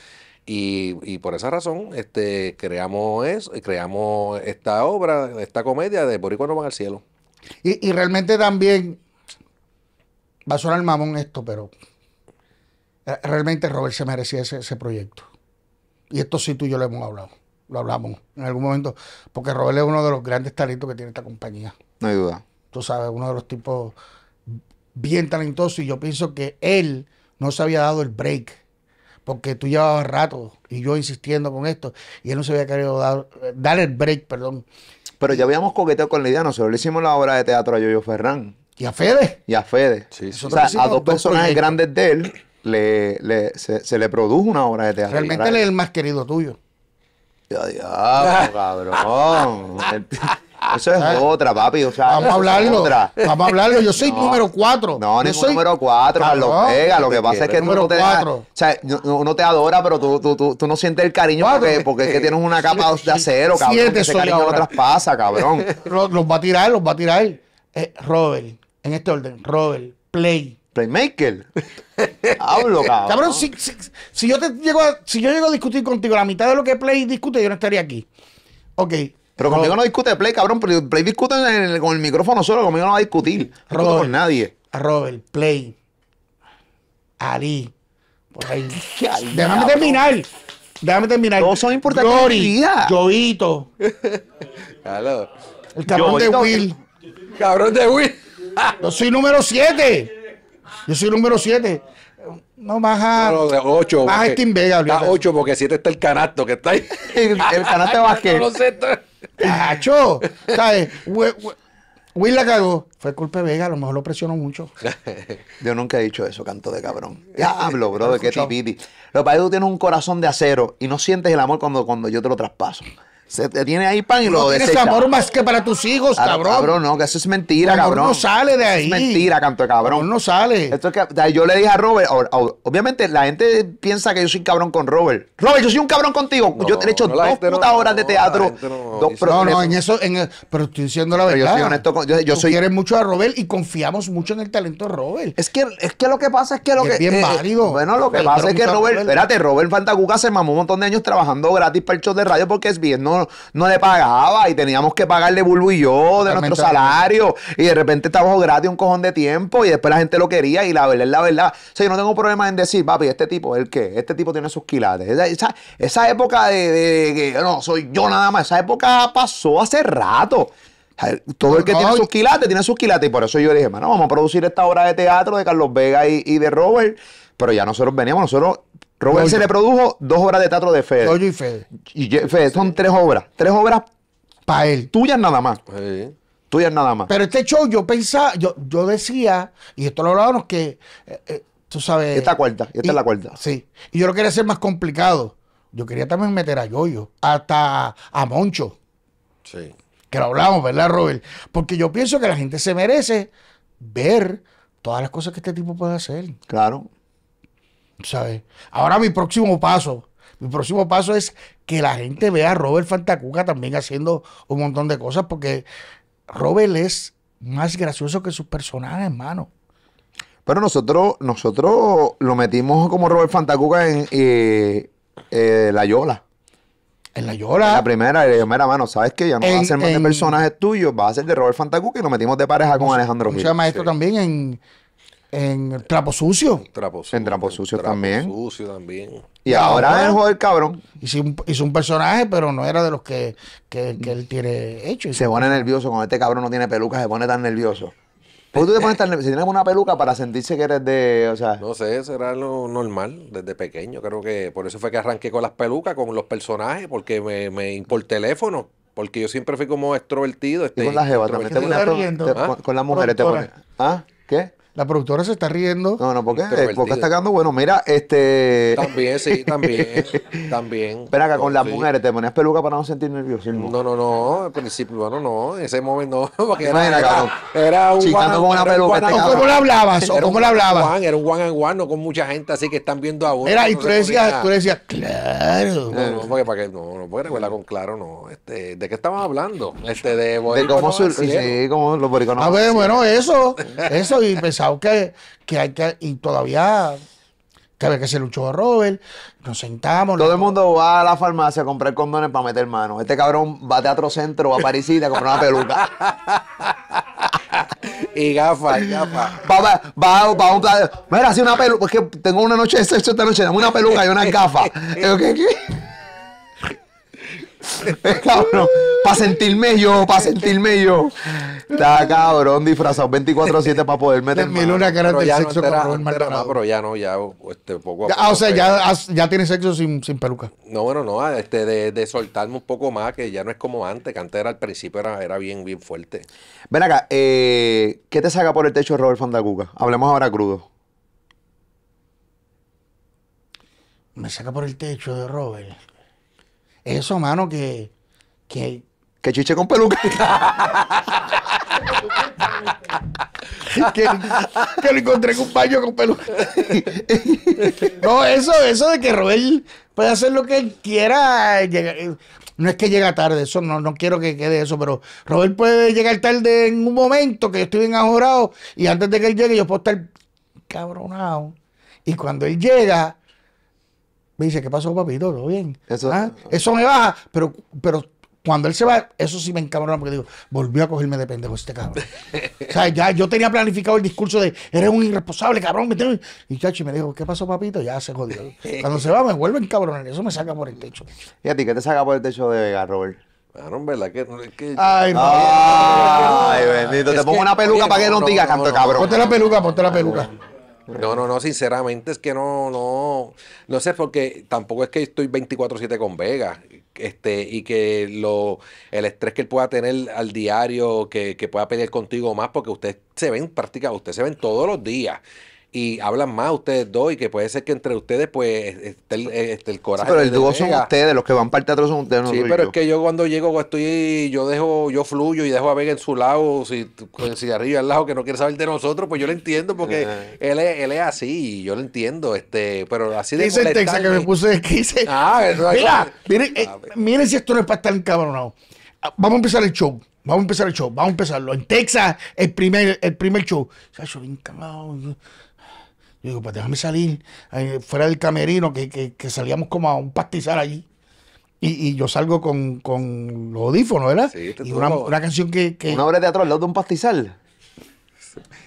Y, por esa razón este, creamos, eso, creamos esta obra, esta comedia de Boricua no van al cielo. Y, realmente también, va a sonar mamón esto, pero realmente Robert se merecía ese, ese proyecto. Y esto sí tú y yo lo hemos hablado lo hablamos en algún momento, porque Robert es uno de los grandes talentos que tiene esta compañía. No hay duda. Tú sabes, uno de los tipos bien talentosos y yo pienso que él no se había dado el break, porque tú llevabas rato y yo insistiendo con esto y él no se había querido dar, el break, perdón. Pero ya habíamos coqueteado con la idea, nosotros le hicimos la obra de teatro a Yoyo Ferrán. Y a Fede. Y a Fede. O sea, a dos, personajes grandes de él le, se, se, le produjo una obra de teatro. Realmente él es el más querido tuyo. Dios, diablo, [laughs] cabrón. Eso es eh, otra, papi. O sea, vamos a hablarlo. Otra. Vamos a hablarlo. Yo soy [laughs] número cuatro. No, no soy... número cuatro, Carlos Vega. Lo que pasa es que número O sea, uno te adora, pero tú, tú, tú, no sientes el cariño porque, porque es que tienes una capa [laughs] de acero, cabrón. Siete ese cariño cabrón. los, va a tirar, los va a tirar. Eh, Robert, en este orden, Robert, Play, Playmaker. [laughs] Hablo, cabrón. Cabrón, si, si, yo te llego a, si yo llego a discutir contigo la mitad de lo que Play discute, yo no estaría aquí. Ok. Pero conmigo no discute Play, cabrón. Pero Play discute con el micrófono solo. Conmigo no va a discutir. Robert, con nadie. Robert, Play, Ali. Por [laughs] Déjame terminar. Déjame terminar. Todos son importantes. vida Jovito. [laughs] el cabrón de Will. Cabrón de Will. Yo soy número 7. Yo soy el número 7. No, baja. a no, a Más a Steam Vega, Está 8 porque 7 está el canasto que está ahí. el, canasto de Vázquez. [laughs] No lo Cacho. ¿Sabes? Will la cagó. Fue culpa de Vega, a lo mejor lo presionó mucho. [laughs] Yo nunca he dicho eso, canto de cabrón. [laughs] Ya hablo, bro, de que tipiti. Lo que tú tienes un corazón de acero y no sientes el amor cuando, cuando yo te lo traspaso. Se te tiene ahí pan y lo desecha. No tienes amor más que para tus hijos, ah, cabrón. Cabrón, no, que eso es mentira, cabrón cabrón. no sale de ahí. Eso es mentira, canto de cabrón. no sale. Esto que, yo le dije a Robert, obviamente la gente piensa que yo soy un cabrón con Robert. Robert, yo soy un cabrón contigo. yo yo he hecho dos putas horas de teatro. no, no, en eso, en pero estoy diciendo la verdad. Yo soy honesto yo, quieres mucho a Robert y confiamos mucho en el talento de Robert. Es que, es que lo que pasa es que lo que... bien eh, válido. Bueno, lo que pasa es que Robert, espérate, Robert Fantacuca se mamó un montón de años trabajando gratis para el show de radio porque es bien, no, le pagaba y teníamos que pagarle Bulbo y yo de nuestro salario y de repente estábamos gratis un cojón de tiempo y después la gente lo quería y la verdad es la verdad. O sea, yo no tengo problema en decir, papi, este tipo, ¿el que Este tipo tiene sus quilates. Esa, época de, no, soy yo nada más, esa época pasó hace rato. Todo el que tiene sus quilates, tiene sus quilates. Y por eso yo dije, vamos a producir esta obra de teatro de Carlos Vega y de Robert pero ya nosotros veníamos, nosotros. Robert se le produjo dos obras de teatro de Fede. y Fede. Y Fede, son tres obras. Tres obras. Para él. Tuyas nada más. Tuyas nada más. Pero este show yo pensaba, yo, yo decía, y esto lo hablábamos, que. Eh, eh, tú sabes. Esta cuarta, esta es la cuarta. Sí. Y yo lo quería hacer más complicado. Yo quería también meter a Yoyo, hasta a Moncho. Sí. Que lo hablamos, ¿verdad, Robert? Porque yo pienso que la gente se merece ver todas las cosas que este tipo puede hacer. Claro. ¿Sabes? Ahora mi próximo paso, mi próximo paso es que la gente vea a Robert Fantacuca también haciendo un montón de cosas, porque Robert es más gracioso que sus personajes, hermano. Pero nosotros, nosotros lo metimos como Robert Fantacuca en eh, eh, La Yola. En la Yola. la primera, la primera mano. ¿Sabes qué? Ya no va a ser más de personajes tuyos, va a ser de Robert Fantacuca y lo metimos de pareja con Alejandro Gil. Se también en, en Trapo Sucio. Trapo En Trapo Sucio trapo también. también. Y ahora es el cabrón. Hizo un, hizo un, personaje, pero no era de los que, él tiene hecho. Se pone nervioso. Cuando este cabrón no tiene peluca, se pone tan nervioso. ¿Por qué tú te pones tan nervioso? Si tienes una peluca para sentirse que eres de. O sea... No sé, será lo normal desde pequeño. Creo que por eso fue que arranqué con las pelucas, con los personajes, porque me, me por teléfono. Porque yo siempre fui como extrovertido. Este, con las jeva, ah. también. Con, las mujeres te pones. ¿Ah? ¿Qué? La productora se está riendo. No, no, porque, eh, porque está quedando bueno. Mira, este. También, sí, también. [laughs] también. Espera, acá con las mujeres te ponías peluca para no sentir nerviosismo. No, no, no. Al principio, bueno, no. En ese momento Porque era, un. Chicando con una peluca. cómo la hablabas? cómo le hablabas? era un one and one, no con mucha gente así que están viendo a uno. Era, y tú tú decías, claro. No, no, porque para que. No, no, porque recuerda con claro, no. Este, ¿De qué estamos hablando? Este, de. De cómo, sí, cómo los boricanos. Ah, pues, a ver, bueno, eso. Eso, y pensé ¿sabes que, que hay que, y todavía que ve que se luchó Robert, nos sentamos. Todo el mundo va a la farmacia a comprar condones para meter manos. Este cabrón va a Teatro Centro, va a y a comprar una peluca. [laughs] y gafas, y gafas. Va, va, va, un Mira, así una peluca, porque tengo una noche de sexo esta noche, dame una peluca y una gafa. [laughs] ¿Qué, qué? [laughs] cabrón, para sentirme yo, para sentirme yo. Está cabrón, disfrazado 24-7 para poder meter. Mil una sexo con Pero ya no, ya este, poco Ah, o sea, ya, ah, ya tiene sexo sin, peluca. No, bueno, no, ah, este, de, soltarme un poco más, que ya no es como antes, que antes era al principio era, era bien, bien fuerte. Ven acá, eh, ¿qué te saca por el techo Robert Fandacuca? Hablemos ahora crudo. Me saca por el techo de Robert. Eso, mano, que. Que, que chiche con peluca. [laughs] que, lo encontré en un baño con peluca. [laughs] no, eso, eso de que Robert puede hacer lo que él quiera. No es que llegue tarde, eso no, no quiero que quede eso, pero Robert puede llegar tarde en un momento que yo estoy bien y antes de que él llegue yo puedo estar cabronado. Y cuando él llega, me dice, ¿qué pasó, papito? ¿Todo bien? Eso, ah, eso me baja, pero, pero cuando él se va, eso sí me encabrona porque digo, volvió a cogerme de pendejo este cabrón. [laughs] o sea, ya yo tenía planificado el discurso de, eres un irresponsable, cabrón. Me tengo... Y chachi me dijo, ¿qué pasó, papito? Ya se jodió. Cuando se va, me vuelve a Eso me saca por el techo. ¿Y a ti qué te saca por el techo de Vega, Robert? ¿verdad? Que, Ay, no. Ay, bendito. te pongo una peluca para que no, digas, canto cabrón. Ponte la peluca, ponte la peluca. No, no, no, sinceramente es que no, no, no sé, porque tampoco es que estoy 24-7 con Vega, este, y que lo, el estrés que él pueda tener al diario, que, que pueda pelear contigo más, porque usted se ven prácticamente, usted se ven todos los días y hablan más ustedes dos y que puede ser que entre ustedes pues esté el, este, el coraje. pero el dúo son ustedes, los que van para el teatro son ustedes. sí, pero es que yo cuando llego estoy, yo dejo, yo fluyo y dejo a Vega en su lado, si, con el cigarrillo al lado que no quiere saber de nosotros, pues yo lo entiendo porque eh. él, es, él es así, yo lo entiendo, este, pero así de Dice Texas que me puse, que dice, ah, mira, miren, eh, ah, si esto no es para estar encabronado. Ah, vamos a empezar el show. Vamos a empezar el show, vamos a empezarlo. En Texas, el primer, el primer show. se yo bien yo digo, pues déjame salir fuera del camerino, que, que, salíamos como a un pastizal allí. Y, y yo salgo con, con, los audífonos, ¿verdad? Sí, y una, canción que, que... Una obra de teatro al lado de un pastizal.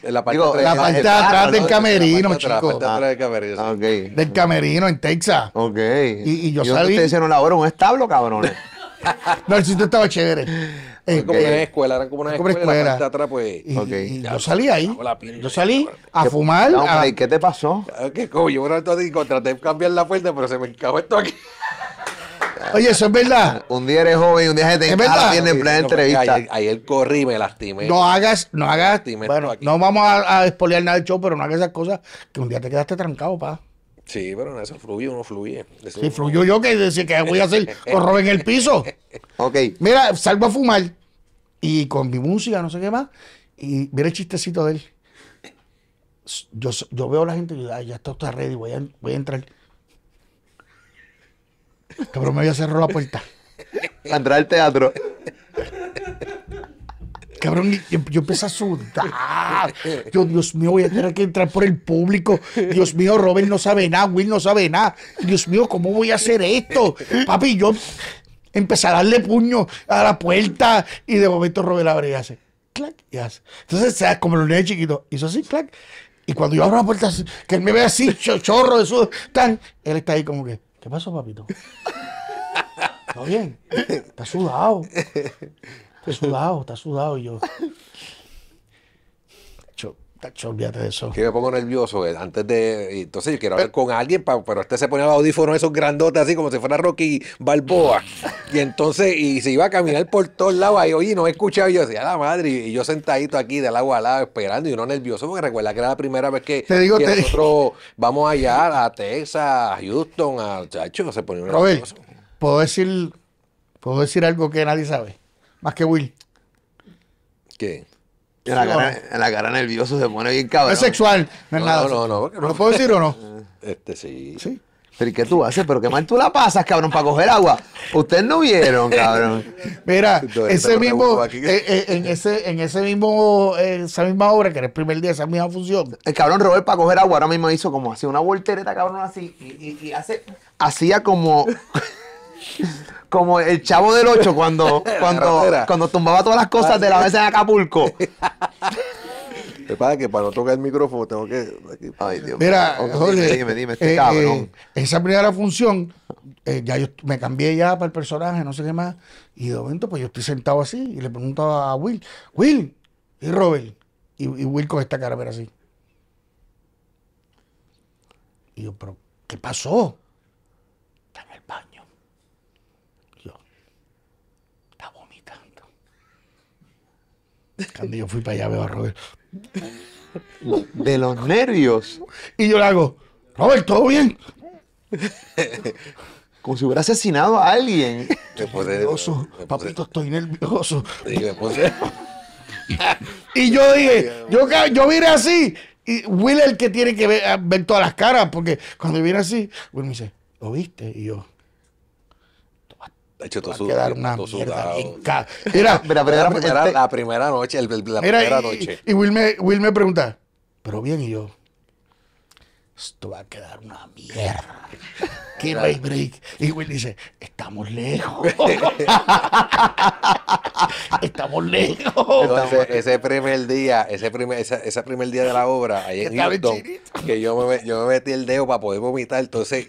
En la parte, de atrás del camerino, la parte Atrás, la del camerino, Del camerino en Texas. Ok. Y, y yo ¿Y salí. ustedes hicieron la obra? ¿Un establo, cabrones? [laughs] no, el sitio estaba chévere. Era como una escuela, era como una escuela, escuela. la parte pues. okay. y yo salí ahí. Yo salí a fumar. No, ¿Qué te pasó? ¿Qué coño? Bueno, entonces traté de cambiar la puerta, pero se me encajó esto aquí. Oye, eso es verdad. [laughs] Un día eres joven, un día se te viene en plena entrevista. Ahí él corrí, me lastimé. No hagas, no hagas. bueno, aquí. no vamos a, a nada del show, pero no hagas esas cosas que un día te quedaste trancado, pa. Sí, pero en eso fluye, uno fluye. sí, fluyó yo que decía que voy a hacer [laughs] corro en el piso. ok. Mira, salgo a fumar y con mi música, no sé qué más. Y mira el chistecito de él. Yo, veo a la gente y digo, ya está, está ready, voy a, voy a entrar. Cabrón, me voy a la puerta. entrar [laughs] al teatro. Cabrón, yo, empecé a sudar. Yo, Dios mío, voy a tener que entrar por el público. Dios mío, Robert no sabe nada, Will no sabe nada. Dios mío, ¿cómo voy a hacer esto? Papi, yo empecé a darle puño a la puerta y de momento Robert abre y hace clac y hace. Entonces, como los niños chiquitos, hizo así, clac. Y cuando yo abro la puerta, que él me ve así, chorro de sudo, tan, él está ahí como que, ¿qué pasó, papito? [laughs] ¿Todo bien? Está sudado está sudado, está sudado. yo, tacho, olvídate de eso. Que me pongo nervioso, eh, antes de, entonces yo quiero hablar con alguien, pero este se ponía los audífonos esos grandotes, así como si fuera Rocky Balboa. y entonces, y se iba a caminar por todos lados, ahí, oye, no escuchaba, y yo decía, la madre, y, yo sentadito aquí del agua al lado, esperando, y uno nervioso, porque recuerda que era la primera vez que, nosotros vamos allá, a Texas, a Houston, a, chacho, se ponía nervioso. puedo decir, puedo decir algo que nadie sabe. Más que Will. ¿Qué? En la, cara, nerviosa nervioso se pone bien cabrón. Es sexual, no no, No, no, no. ¿Lo puedo decir o no? [laughs] Este sí. Sí. Pero qué tú haces? Pero qué mal tú la pasas, cabrón, para coger agua. Ustedes no vieron, cabrón. [laughs] Mira, ese mismo, eh, eh, en ese, mismo, eh, esa misma obra, que era el primer día, esa misma función. El cabrón Robert para coger agua ahora mismo hizo como así, una voltereta, cabrón, así, y, y hace, hacía como como el chavo del 8 cuando, [laughs] cuando, cuando tumbaba todas las cosas de la mesa de Acapulco. Te [laughs] que para no tocar el micrófono tengo que. Ay, Dios Mira, mío. dime, dime, este eh, cabrón. Eh, esa primera función, eh, ya yo me cambié ya para el personaje, no sé qué más. Y de momento, pues yo estoy sentado así y le preguntaba a Will, Will y Robert. Y, Will con esta cara, pero así. Y yo, pero, ¿qué pasó? Cuando fui para allá, veo a Robert. De los nervios. Y yo le hago, Robert, ¿todo bien? Como si hubiera asesinado a alguien. Papito, estoy nervioso. [laughs] Y, yo dije, yo, yo así. Y Will es el que tiene que ver, todas las caras, porque cuando vine así, Will me dice, ¿lo viste? Y yo, hecho, todo sudado. mierda [laughs] mira, mira, la, primera, la, primera, noche, la primera y, noche. Y Will me, Will me pregunta, pero bien, y yo, esto va a quedar una mierda. Que no hay break. Y Will dice, estamos lejos. [laughs] estamos lejos. Entonces, ese primer día, ese primer, esa, primer día de la obra, ahí en que yo yo me metí el dedo para poder vomitar, entonces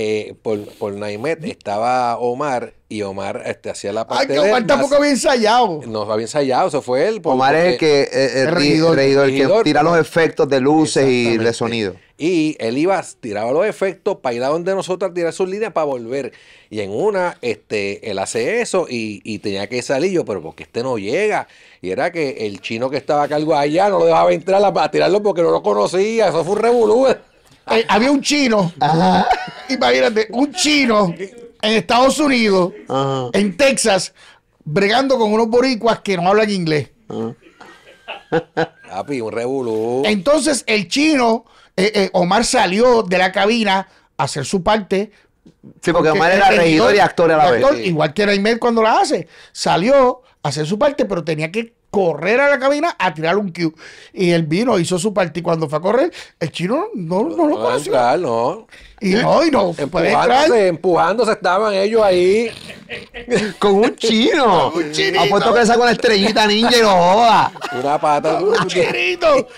eh, por, por Naimet estaba Omar y Omar este, hacía la parte Ay, que Omar tampoco había ensayado. No había ensayado, eso fue él. Omar es el que, eh, el regidor, el que tira los efectos de luces y de sonido. Y él iba, tiraba los efectos para ir a donde nosotros a tirar sus líneas para volver. Y en una, este, él hace eso y, y tenía que salir yo, pero porque este no llega. Y era que el chino que estaba acá, cargo allá no lo dejaba entrar a, tirarlo porque no lo conocía. Eso fue un revolú había un chino. Imagínate, un chino en Estados Unidos, en Texas, bregando con unos boricuas que no hablan inglés. Ah. [laughs] un revolú. Entonces el chino, eh, eh, Omar salió de la cabina a hacer su parte. Sí, porque, Omar era regidor y actor a la vez. Igual que Raimel cuando la hace. Salió a hacer su parte, pero tenía que correr a la cabina a tirar un cue. Y él vino, hizo su partido. Cuando fue a correr, el chino no, no, lo conocía no. Y no, y no. Empujándose, empujándose estaban ellos ahí. con un chino. con un chinito. Apuesto que esa con estrellita ninja y no joda. Una pata. un chinito.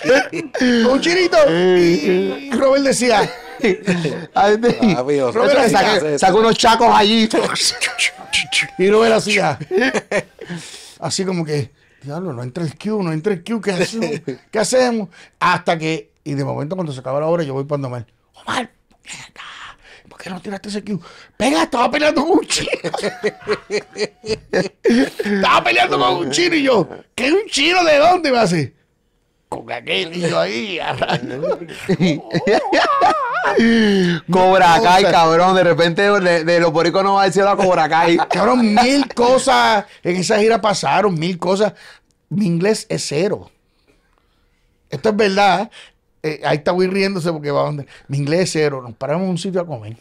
un chinito. Y Robert decía. Ah, Robert sacó unos chacos allí. y Robert hacía. [laughs] Así como que diablo, no entra el Q, no entra el Q, ¿qué hacemos? ¿Qué hacemos? Hasta que, y de momento cuando se acaba la obra, yo voy para Omar. Omar, ¿por qué no tiraste ese Q? Pega, estaba peleando con un chino. [laughs] estaba peleando con un chino y yo, ¿qué es un chino de dónde va a con aquel ahí. [laughs] Cobra cabrón. De repente de, los poricos no va a decir la Cobra [laughs] cabrón, mil cosas en esa gira pasaron, mil cosas. Mi inglés es cero. Esto es verdad. Eh, ahí está Will riéndose porque va donde. Mi inglés es cero. Nos paramos en un sitio a comer.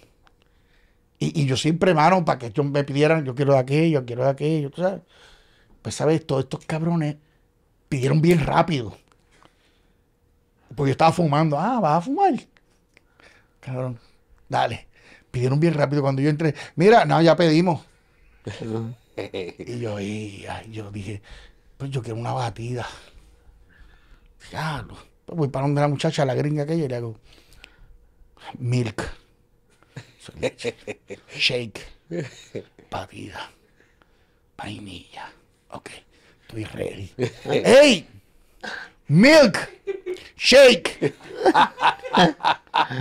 Y, y yo siempre, mano, para que ellos me pidieran, yo quiero de aquello, yo quiero de aquello, Pues, ¿sabes? Todos estos cabrones pidieron bien rápido. Porque estaba fumando. Ah, vas a fumar. Cabrón, dale. Pidieron bien rápido cuando yo entré. Mira, no, ya pedimos. [laughs] y yo, yo dije, pues yo quiero una batida. Diablo. Pues voy para donde la muchacha, la gringa aquella, y le hago milk. [laughs] Shake. Batida. Vainilla. Ok. Estoy ready. [laughs] ¡Ey! Milk. Shake.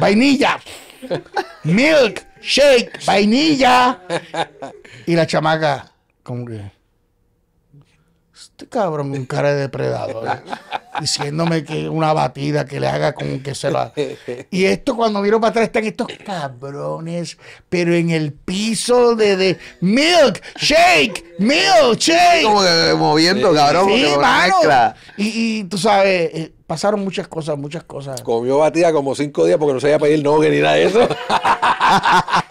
Vainilla. Milk. Shake. Vainilla. Y la chamaca. Como que. Este cabrón un cara de depredador. Eh. diciéndome que una batida que le haga con que se la. Y esto cuando miro para atrás están estos cabrones, pero en el piso de, milk, shake, milk, shake. Como que moviendo, cabrón, sí, Y, y, tú sabes, eh, pasaron muchas cosas, muchas cosas. Comió batida como cinco días porque no sabía pedir no ni nada de eso. [laughs]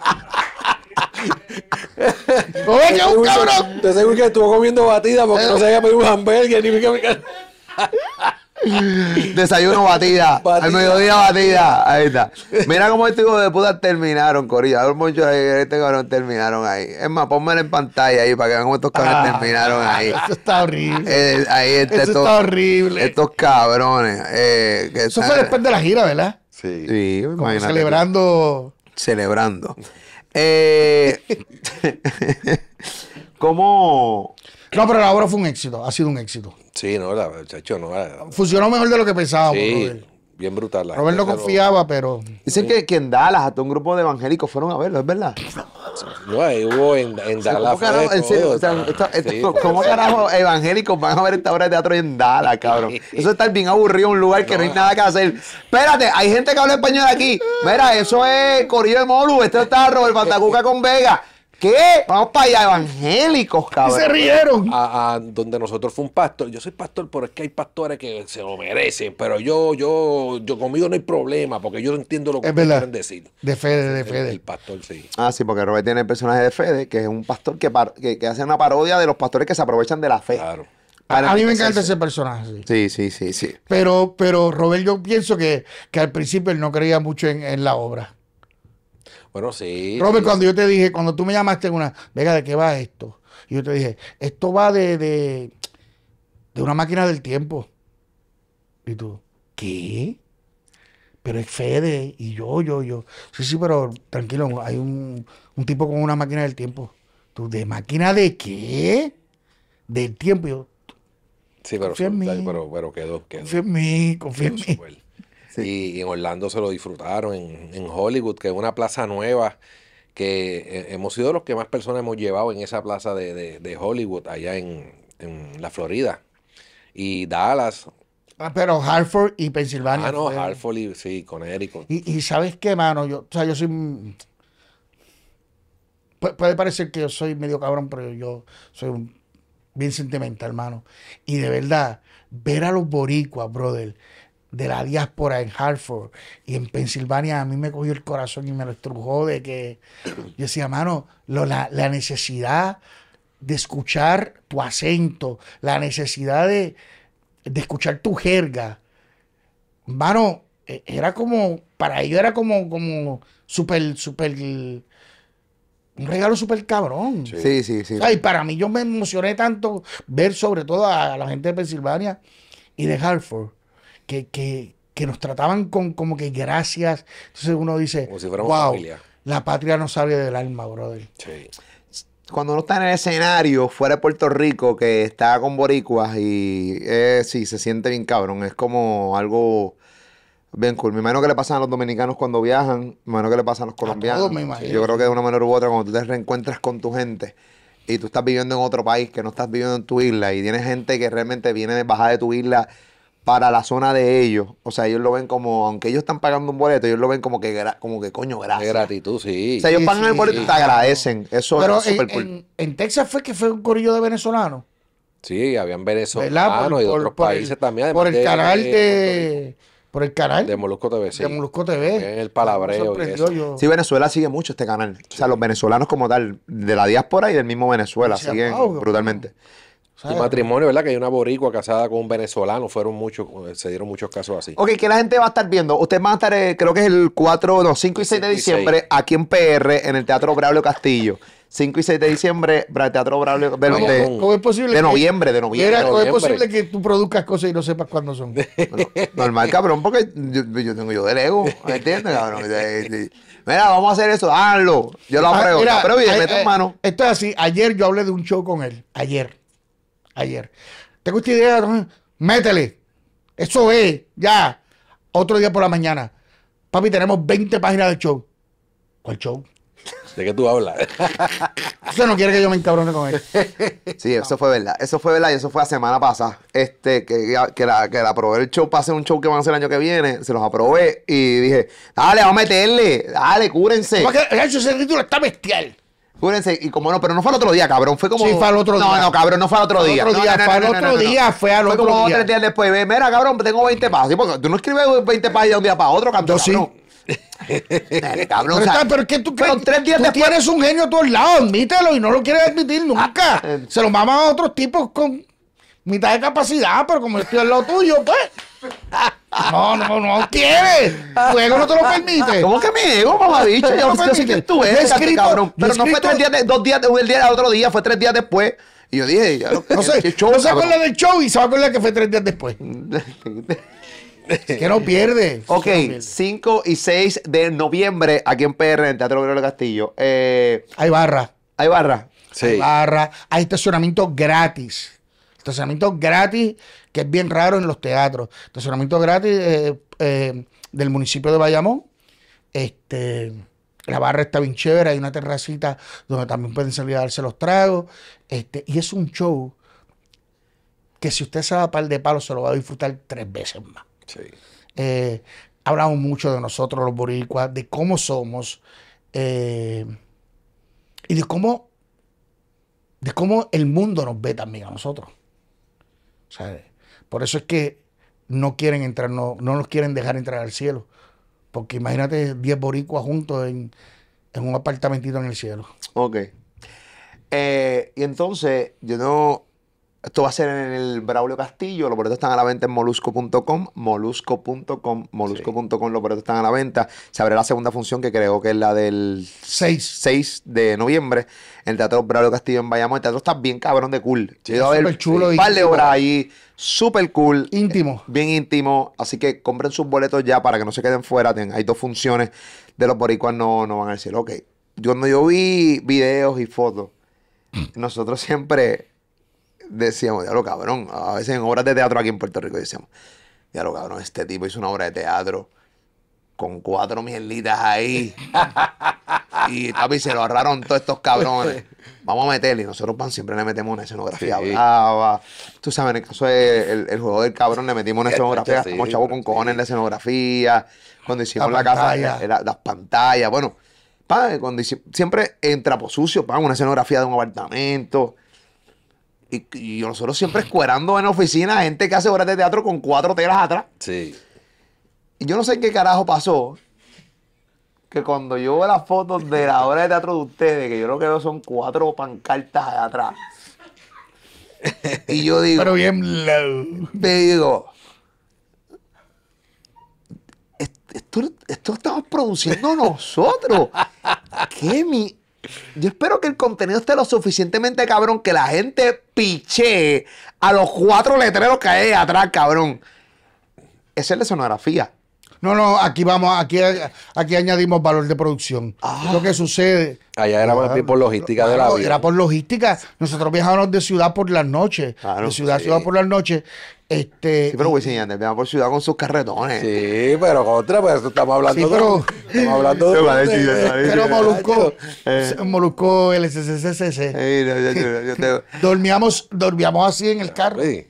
[laughs] ¡Oye, un cabrón! Te seguro que estuvo comiendo batida porque no sabía pedir un hamburger ni [laughs] Desayuno batida. Al mediodía batida. Ahí está. Mira cómo estos hijos de puta terminaron, Corilla. muchos este cabrón terminaron ahí. Es más, ponmelo en pantalla ahí para que vean cómo estos cabrones ah, terminaron ahí. Eso está horrible. Eh, ahí este, eso estos, está horrible. Estos cabrones. Eh, eso fue después de la gira, ¿verdad? Sí. Sí, Celebrando. Celebrando. Eh, [laughs] ¿Cómo? No, pero la obra fue un éxito, ha sido un éxito. Sí, no, la, chacho, no. Funcionó mejor de lo que pensaba bien brutal. Robert no confiaba, pero. Dicen que, en Dallas, hasta un grupo de evangélicos fueron a verlo, ¿es verdad? No, ahí hubo en, Dallas. ¿Cómo carajo evangélicos van a ver esta obra de teatro en Dallas, cabrón? Eso está bien aburrido, un lugar que no, hay nada que hacer. Espérate, hay gente que habla español aquí. Mira, eso es Corillo de Molu. Este está Robert Batacuca con Vega. ¿Qué? Vamos para allá, evangélicos, cabrón. Y se rieron. A, donde nosotros fue un pastor. Yo soy pastor, pero es que hay pastores que se lo merecen. Pero yo, yo, yo conmigo no hay problema, porque yo no entiendo lo que quieren decir. De Fede, de Fede. El, pastor, sí. Ah, sí, porque Robert tiene el personaje de Fede, que es un pastor que, que, hace una parodia de los pastores que se aprovechan de la fe. Claro. a mí me encanta ese personaje. Sí, sí, sí, sí. Pero, pero Robert, yo pienso que, que, al principio él no creía mucho en, en la obra. Bueno, sí. Robert, cuando yo te dije, cuando tú me llamaste una, venga, ¿de qué va esto? Y yo te dije, esto va de, de, de una máquina del tiempo. Y tú, ¿qué? pero es Fede y yo, yo, yo. Sí, sí, pero tranquilo, hay un, tipo con una máquina del tiempo. ¿Tú de máquina de qué? Del tiempo. sí, pero, pero, pero quedó, quedó. Confía en mí, confía en mí. Y en Orlando se lo disfrutaron, en, Hollywood, que es una plaza nueva, que eh, hemos sido los que más personas hemos llevado en esa plaza de, Hollywood, allá en, la Florida. Y Dallas. Ah, pero Hartford y Pensilvania. Ah, no, Hartford y sí, Connecticut. Y, y sabes qué, mano, yo, yo soy puede parecer que yo soy medio cabrón, pero yo soy bien sentimental, hermano. Y de verdad, ver a los boricuas, brother, de la diáspora en Hartford y en Pensilvania, a mí me cogió el corazón y me lo estrujó de que [clears throat] yo decía, mano, la, necesidad de escuchar tu acento, la necesidad de, escuchar tu jerga, mano, e, era como, para ellos era como, como súper, súper, un regalo súper cabrón. Sí, sí, sí. y para mí yo me emocioné tanto ver sobre todo a, a la gente de Pensilvania y de Hartford que, que, que nos trataban con como que gracias. Entonces uno dice, wow, la patria no sale del alma, brother. Sí. Cuando uno está en el escenario fuera de Puerto Rico, que está con boricuas y eh, sí, se siente bien cabrón, es como algo bien cool. Me imagino que le pasan a los dominicanos cuando viajan, me imagino que le pasan a los colombianos. Yo creo que de una manera u otra, cuando tú te reencuentras con tu gente y tú estás viviendo en otro país, que no estás viviendo en tu isla, y tienes gente que realmente viene de bajar de tu isla para la zona de ellos. O sea, ellos lo ven como, aunque ellos están pagando un boleto, ellos lo ven como que, como que coño, gracias. Que gratitud, sí. O sea, ellos pagan el boleto y te agradecen. Eso es en, en, Texas fue que fue un corillo de venezolanos. Sí, habían venezolanos y de otros países también. Por el canal de... Por el canal. De Molusco TV, sí. De Molusco TV. El palabreo. Sí, Venezuela sigue mucho este canal. O sea, los venezolanos como tal, de la diáspora y del mismo Venezuela, siguen brutalmente. El matrimonio, ¿verdad? Que hay una boricua casada con un venezolano, fueron muchos, se dieron muchos casos así. Ok, que la gente va a estar viendo. ustedes van a estar, eh, creo que es el 4, no, 5 y 6 de diciembre, aquí en PR, en el Teatro Braulio Castillo. 5 y 6 de diciembre para el Teatro Braulio. De, ¿cómo es posible de noviembre, de noviembre. ¿Cómo es posible que tú produzcas cosas y no sepas cuándo son? normal, cabrón, porque yo, tengo yo del ego, ¿entiendes, cabrón? [laughs] Mira, vamos a hacer eso, hazlo. Yo lo ah, apruebo. Pero bien, eh, eh, mano. Esto es así. Ayer yo hablé de un show con él. Ayer ayer. ¿Tengo esta idea? Métele. Eso es, ya. Otro día por la mañana. Papi, tenemos 20 páginas del show. ¿Cuál show? ¿De qué tú hablas? [laughs] Usted no quiere que yo me encabrone con él. [laughs] Sí, eso fue verdad. Eso fue verdad y eso fue la semana pasada. Este, que, que, la, que la aprobé el show para hacer un show que van a hacer el año que viene. Se los aprobé y dije, dale, vamos a meterle. Dale, cúrense. el ese título está bestial. Júrense, y como no, pero no fue al otro día, cabrón. Fue como. Sí, fue al otro no, día. No, no, cabrón, no fue al otro día. día fue al otro día, fue al otro día. como tres días después. Mira, cabrón, tengo 20 páginas. Porque tú no escribes 20 páginas de un día para otro, cabrón. Yo sí. cabrón, pero, pero, es que tú, pero tres días después... tienes un genio a todos lados, admítelo y no lo quieres admitir ah, nunca. Se lo maman a otros tipos con mitad de capacidad, pero como estoy al lado tuyo, pues. [laughs] No, no, no tienes. Tu ego no te lo permite. ¿Cómo que mi ego, mamabicho? Yo, no sé si tú eres, cabrón. Pero no fue tres días, de, dos días, el día otro día, fue tres días después. Y yo dije, ya, no sé, ¿No show, no se acuerda del show y se va a que fue tres días después. que no pierde. [laughs] Ok, 5 y 6 de noviembre aquí en PR, en Teatro Guerrero del Castillo. Eh, hay barra. Hay barra. Sí. Hay barra. Hay estacionamiento gratis. Estacionamiento gratis que es bien raro en los teatros. Estacionamiento gratis eh, eh, del municipio de Bayamón. Este, la barra está bien chévere, hay una terracita donde también pueden salir a darse los tragos. Este, y es un show que si usted sabe va a par de palo se lo va a disfrutar tres veces más. Eh, hablamos mucho de nosotros los boricuas, de cómo somos y de cómo, de cómo el mundo nos ve también a nosotros. O sea, por eso es que no quieren entrar, no, no nos quieren dejar entrar al cielo. Porque imagínate 10 boricuas juntos en, un apartamentito en el cielo. Ok. Eh, y entonces, yo no, esto va a ser en el Braulio Castillo. Los boletos están a la venta en molusco.com, molusco.com, molusco.com. Los boletos están a la venta. Se abre la segunda función que creo que es la del 6, de noviembre en el Teatro Braulio Castillo en Bayamón. El teatro está bien cabrón de cool. Sí, a chulo. Un par de obras ahí, súper cool. Íntimo. Eh, bien íntimo. Así que compren sus boletos ya para que no se queden fuera. Hay dos funciones de los boricuas, no, no van a decir, ok. Yo, no yo vi videos y fotos, [clears throat] nosotros siempre decíamos, diablo cabrón, a veces en obras de teatro aquí en Puerto Rico decíamos, diablo cabrón, este tipo hizo una obra de teatro con cuatro mielitas ahí. [laughs] y se lo ahorraron todos estos cabrones. [laughs] Vamos a meterle. Y nosotros, pan, siempre le metemos una escenografía Tú sabes, en el caso del el juego del cabrón, le metimos una escenografía. como chavo chavos con cojones en la escenografía. Cuando hicimos la, casa, las eh, pantallas. Bueno, cuando siempre en trapos sucio, pa, una escenografía de un apartamento. Y, nosotros siempre escuerando en la oficina gente que hace obras de teatro con cuatro telas atrás. Sí. Y yo no sé qué carajo pasó. Que cuando yo veo las fotos de la obra de teatro de ustedes, que yo lo que veo son cuatro pancartas atrás. Y yo [laughs] digo. Pero bien low. Te digo. Esto, estamos produciendo nosotros. [laughs] ¿Qué mi.? Yo espero que el contenido esté lo suficientemente cabrón que la gente piche a los cuatro letreros que hay atrás, cabrón. Esa es la sonografía. No, no, aquí vamos, aquí, aquí añadimos valor de producción. Ah. Lo que sucede. Allá era por logística de la vida. Era por logística. Nosotros viajábamos de ciudad por las noches. de ciudad a ciudad por las noches. Este, sí, pero güey, señores Yandel van por ciudad con sus carretones. Sí, pero contra, pues estamos hablando pero, Estamos hablando de. pero Molusco, eh, Molusco LCCCC. yo, [laughs] dormíamos, dormíamos así en el carro. Sí.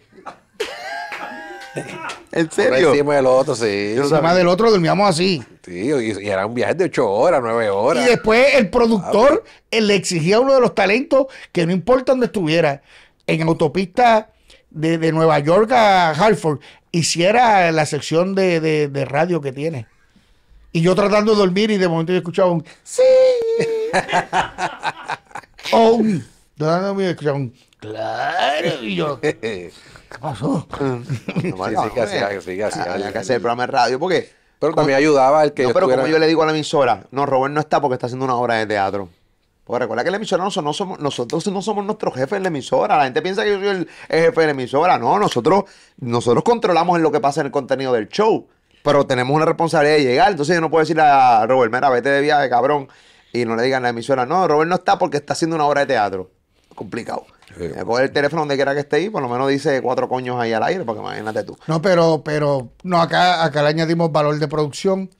¿En serio? Por encima del otro, sí. Encima del otro dormíamos así. Sí, y, era un viaje de 8 horas, 9 horas. Y después el productor ah, eh, le exigía a uno de los talentos que no importa dónde estuviera, en autopista de, de, Nueva York a Hartford, hiciera la sección de, de, de, radio que tiene. Y yo tratando de dormir y de momento yo escuchaba un sí. o un. escuchaba un claro. Y yo. ¿Qué pasó? No, no, [laughs] sí, que Había que hacer el programa de radio. porque qué? Pero también ayudaba el que. pero como yo le digo a la emisora, no, Robert no está porque está haciendo una obra de teatro recuerda que la emisora no, somos, nosotros no somos nuestros jefes en la emisora. La gente piensa que yo soy el, jefe de la emisora. No, nosotros, nosotros controlamos en lo que pasa en el contenido del show. Pero tenemos una responsabilidad de llegar. Entonces yo no puedo decirle a Robert, mira, vete de viaje, cabrón. Y no le digan a la emisora, no, Robert no está porque está haciendo una obra de teatro. Complicado. Me Coge el teléfono donde quiera que esté ahí. por lo menos dice cuatro coños ahí al aire, porque imagínate tú. No, pero, pero no, acá, acá le añadimos valor de producción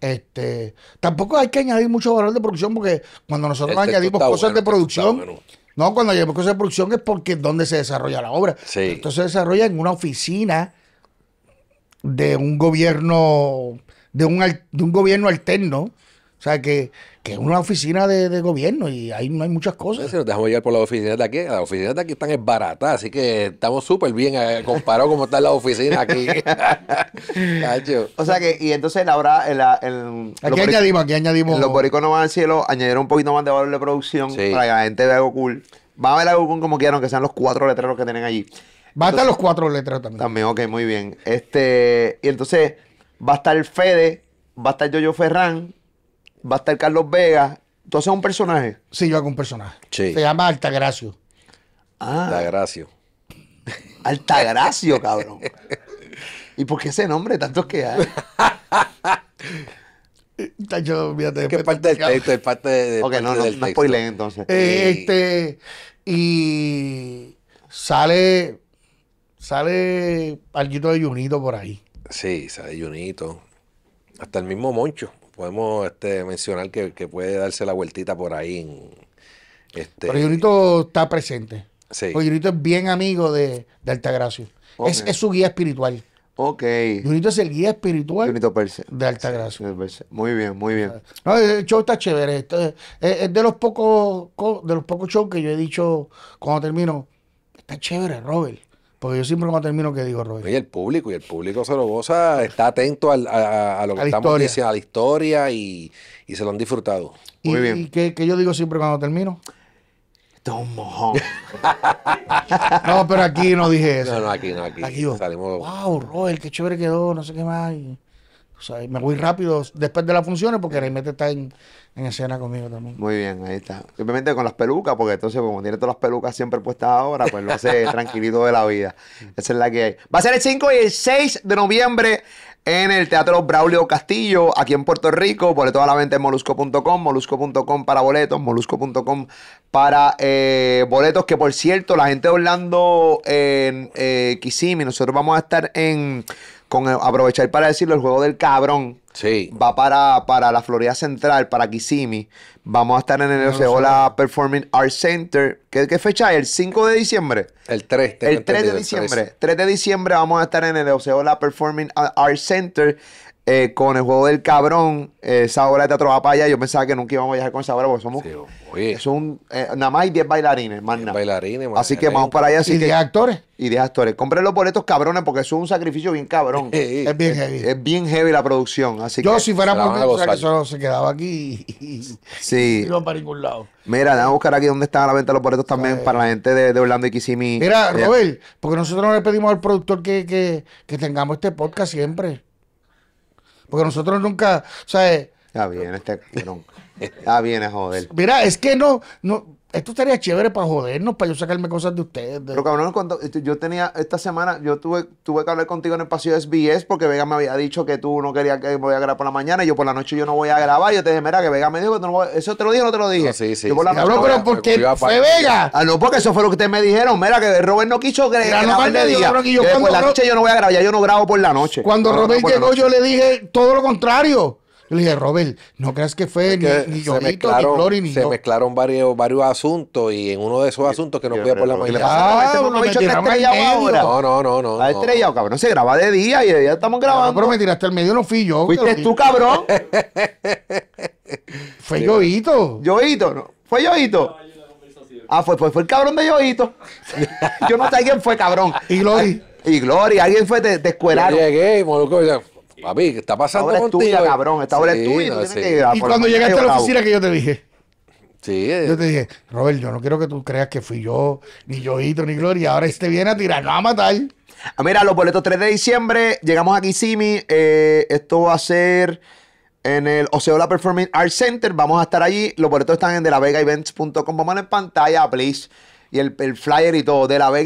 este, tampoco hay que añadir mucho valor de producción porque cuando nosotros este, añadimos cosas de producción, no, cuando añadimos cosas de producción es porque es donde se desarrolla la obra. entonces Esto se desarrolla en una oficina de un gobierno, de un, de un gobierno alterno. O sea que es una oficina de, gobierno y ahí no hay muchas cosas. Sí, nos dejamos llevar por las oficinas de aquí. Las oficinas de aquí están esbaratas, así que estamos súper bien eh, comparado como están las oficinas aquí. [laughs] O sea que, y entonces ahora... verdad el, aquí añadimos, añadimos... Los boricos no van al cielo, añadieron un poquito más de valor de producción para que la gente vea algo cool. Va a ver algo cool como quieran, que sean los cuatro letreros que tienen allí. Va a estar los cuatro letreros también. También, ok, muy bien. Este, y entonces va a estar Fede, va a estar Yoyo Ferrán va a estar Carlos Vega. ¿Tú haces un personaje? Sí, yo hago un personaje. Se llama Altagracio. Ah. Altagracio. Altagracio, cabrón. ¿Y por qué ese nombre? Tantos que hay. Yo, mírate. ¿Qué parte del texto? Es parte de. Ok, no, no, no entonces. Eh, eh, este. Y sale. Sale Alguito de Junito por ahí. Sí, sale Junito. Hasta el mismo Moncho podemos este, mencionar que, puede darse la vueltita por ahí. este, Pero Junito está presente. Sí. Porque Junito es bien amigo de, de Altagracio. Es, su guía espiritual. Ok. Junito es el guía espiritual de Altagracia. muy bien, muy bien. No, el show está chévere. Este, es de los pocos de los pocos shows que yo he dicho cuando termino. Está chévere, Robert. Porque yo siempre cuando termino ¿qué digo, Roy. Y el público, y el público se lo goza, está atento a, lo que estamos diciendo, a la historia y, se lo han disfrutado. Muy bien. ¿Y qué, yo digo siempre cuando termino? un mojón. [laughs] no, pero aquí no dije eso. No, no, aquí no, aquí. Salimos... Wow, Roy, qué chévere quedó, no sé qué más. O sea, me voy rápido después de las funciones porque Raimete está en, escena conmigo también. Muy bien, ahí está. Simplemente con las pelucas, porque entonces como tiene todas las pelucas siempre puestas ahora, pues lo hace [laughs] tranquilito de la vida. Esa es la que hay. Va a ser el 5 y el 6 de noviembre en el Teatro Braulio Castillo, aquí en Puerto Rico. por a la venta en molusco.com, molusco.com para boletos, molusco.com para eh, boletos. Que por cierto, la gente de Orlando en eh, eh, Kissimmee, nosotros vamos a estar en con aprovechar para decirlo, el juego del cabrón. Sí. Va para, para la Florida Central, para Kissimmee. Vamos a estar en el Oceola Performing Arts Center. ¿Qué, fecha es? ¿El 5 de diciembre? El 3. El 3 de diciembre. 3. 3. de diciembre vamos a estar en el Oceola Performing Arts Center eh, con el juego del cabrón, eh, esa obra de teatro para allá. Yo pensaba que nunca íbamos a viajar con esa obra porque somos. Es eh, nada más hay 10 bailarines, más nada. Bailarines, Así que vamos para allá. Así y 10 actores. Y 10 actores. Compren los boletos cabrones porque eso es un sacrificio bien cabrón. [laughs] es bien heavy. Es, bien heavy la producción. Así Yo, si fuera muy o se quedaba aquí y, sí. iba para ningún lado. Mira, vamos a buscar aquí dónde están a la venta los boletos también para la gente de, Orlando y Kissimmee. Mira, Robert, porque nosotros no le pedimos al productor que, que, que tengamos este podcast siempre. Porque nosotros nunca, o sea... Ya viene este ah Ya viene, joder. Mira, es que no, no, esto estaría chévere para jodernos, para yo sacarme cosas de ustedes. Pero cabrón, cuando este, yo tenía, esta semana, yo tuve, tuve que hablar contigo en el pasillo de SBS porque Vega me había dicho que tú no querías que me voy a grabar por la mañana y yo por la noche yo no voy a grabar. Yo te dije, mira, que Vega me dijo que no voy a... Eso te lo dije o no te lo dije. sí, sí. Yo pero porque fue Vega. Ah, no, porque eso fue lo que ustedes me dijeron. Mira, que Robert no quiso que, grabar yo por la noche yo no voy a grabar, ya yo no grabo por la noche. Cuando Robert llegó, yo le dije todo lo contrario. Le dije, Robert, no crees que fue ni, ni ni Glory, ni Se mezclaron varios, varios asuntos y en uno de esos asuntos que no podía poner la mañana. Este ah, este no, No, no, no, no. La estrellado, cabrón. Se graba de día y de día estamos ah, grabando. pero me tiraste al medio, no fui yo. Fuiste tú, cabrón. [laughs] Fue Yoito. Yoito, no. Fue Yoito. Ah, fue, fue, fue el cabrón de Yoito. [laughs] yo no sé quién fue, cabrón. Y Glory. Y Glory, alguien fue de, de escuela. Llegué y ya. Papi, ¿qué está pasando Esta obra cabrón. Esta obra Y cuando llegaste a la oficina que yo te dije, Sí, yo te dije, Robert, yo no quiero que tú creas que fui yo, ni Hito, ni Gloria. Ahora este viene a va a matar. Ah, mira, los boletos 3 de diciembre. Llegamos aquí, Simi. Eh, esto va a ser en el Oceola Performing Arts Center. Vamos a estar allí. Los boletos están en delavegaevents.com. Vamos en pantalla, please y el, el flyer y todo. De la de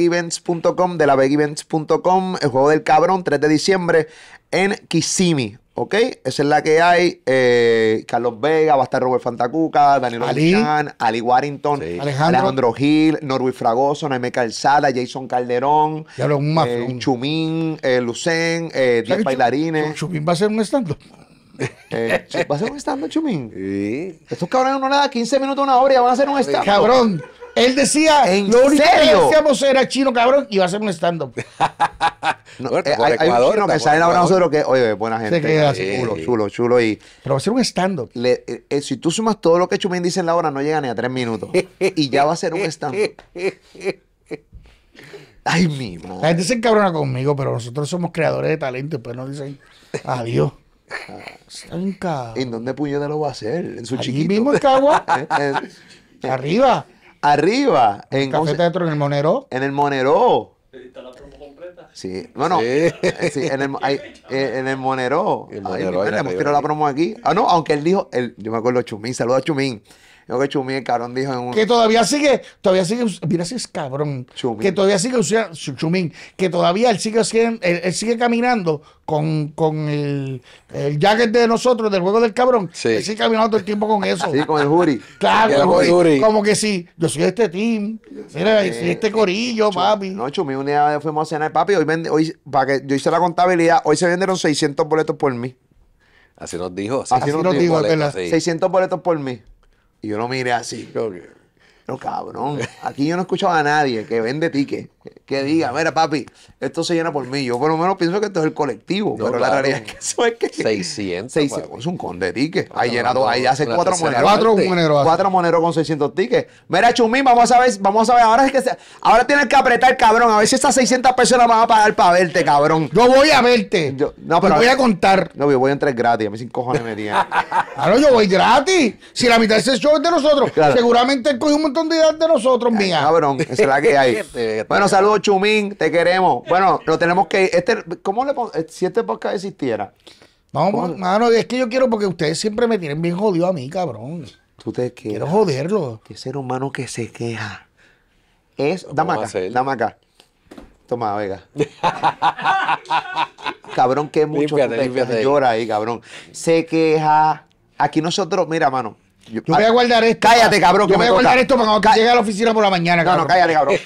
la el juego del cabrón, 3 de diciembre en Kissimmee. ¿Ok? Esa es la que hay. Eh, Carlos Vega, va a estar Robert Fantacuca, Daniel Ali, Ali Warrington, Alejandro. Gil, Norwich Fragoso, Naime Calzada, Jason Calderón, eh, Chumín, eh, Lucen, 10 bailarines. Chumín va a ser un stand ¿Va a ser un stand-up, Chumín? Estos cabrones no le dan 15 minutos, una hora y van a hacer un stand Cabrón. Él decía, ¿En lo único serio? que decíamos era chino cabrón y va a ser un stand-up. [laughs] no, eh, hay, un chino que salen ahora nosotros que, oye, buena gente. Se queda así. Chulo, chulo, chulo. Y Pero va a ser un stand-up. Eh, eh, si tú sumas todo lo que Chumín dice en la hora, no llega ni a tres minutos. y ya va a ser un stand-up. Ay, mi La gente se encabrona conmigo, pero nosotros somos creadores de talento. Después no dicen adiós. [laughs] ¿En dónde puñeta lo va a hacer? En su Allí chiquito. mismo en [laughs] Arriba. Arriba. En en el Monero. En el Monero. Está la promo completa. Sí, bueno, Sí. Eh, en, el, hay- [laughs] eh, en el Monero. ahí hemos la promo aquí. Ah, no, aunque él dijo, él- yo me acuerdo, Chumín, saludos a Chumín que cabrón, dijo Que todavía sigue, todavía sigue, mira si es cabrón. Que todavía sigue usando, Chumín, que todavía él sigue, sigue caminando con, con el, el, jacket de nosotros, del juego del cabrón. Él sigue caminando todo el tiempo con eso. Sí, con el jury. Claro, como que sí, yo soy este team, mira, este corillo, papi. No, Chumín, un día fuimos a cenar, papi, hoy, hoy para que yo hice la contabilidad, hoy se vendieron 600 boletos por mí. Así nos dijo. Así, nos, dijo, 600 boletos por mí. Y yo lo miré así, pero no cabrón, aquí yo no escuchado a nadie que vende tickets que diga, mira papi, esto se llena por mí. Yo por lo menos pienso que esto es el colectivo, pero la realidad es que eso es que... 600. 600 es un conde tique Ahí llenado, ahí hace cuatro moneros. Cuatro moneros. Cuatro moneros con 600 tickets. Mira Chumín, vamos a ver, vamos a ver, ahora es que ahora tienes que apretar, cabrón, a ver si esas 600 personas van a pagar para verte, cabrón. Yo voy a verte. Yo, no, pero... voy a contar. No, yo voy a entrar gratis, a mí sin cojones me tienen. [laughs] claro, yo voy gratis. Si la mitad de ese show es de nosotros, seguramente él cogió un montón de ideas de nosotros, mía. Cabrón, esa es la que hay. [laughs] bueno, saludos Chumín, te queremos. Bueno, lo tenemos que. Este, ¿Cómo le eh, Si este podcast existiera. No, mano, es que yo quiero porque ustedes siempre me tienen bien jodido a mí, cabrón. Tú te quejas. Quiero joderlo. Qué ser humano que se queja. Es. Dame acá, dame acá. Toma, Vega. [laughs] cabrón, que mucho. Límpiate, Llora ahí, cabrón. Se queja. Aquí nosotros, mira, mano, yo, voy a guardar esto. Cállate, cabrón. Yo voy a guardar esto para cuando llegue a la oficina por la mañana, cabrón. No, cállate, cabrón.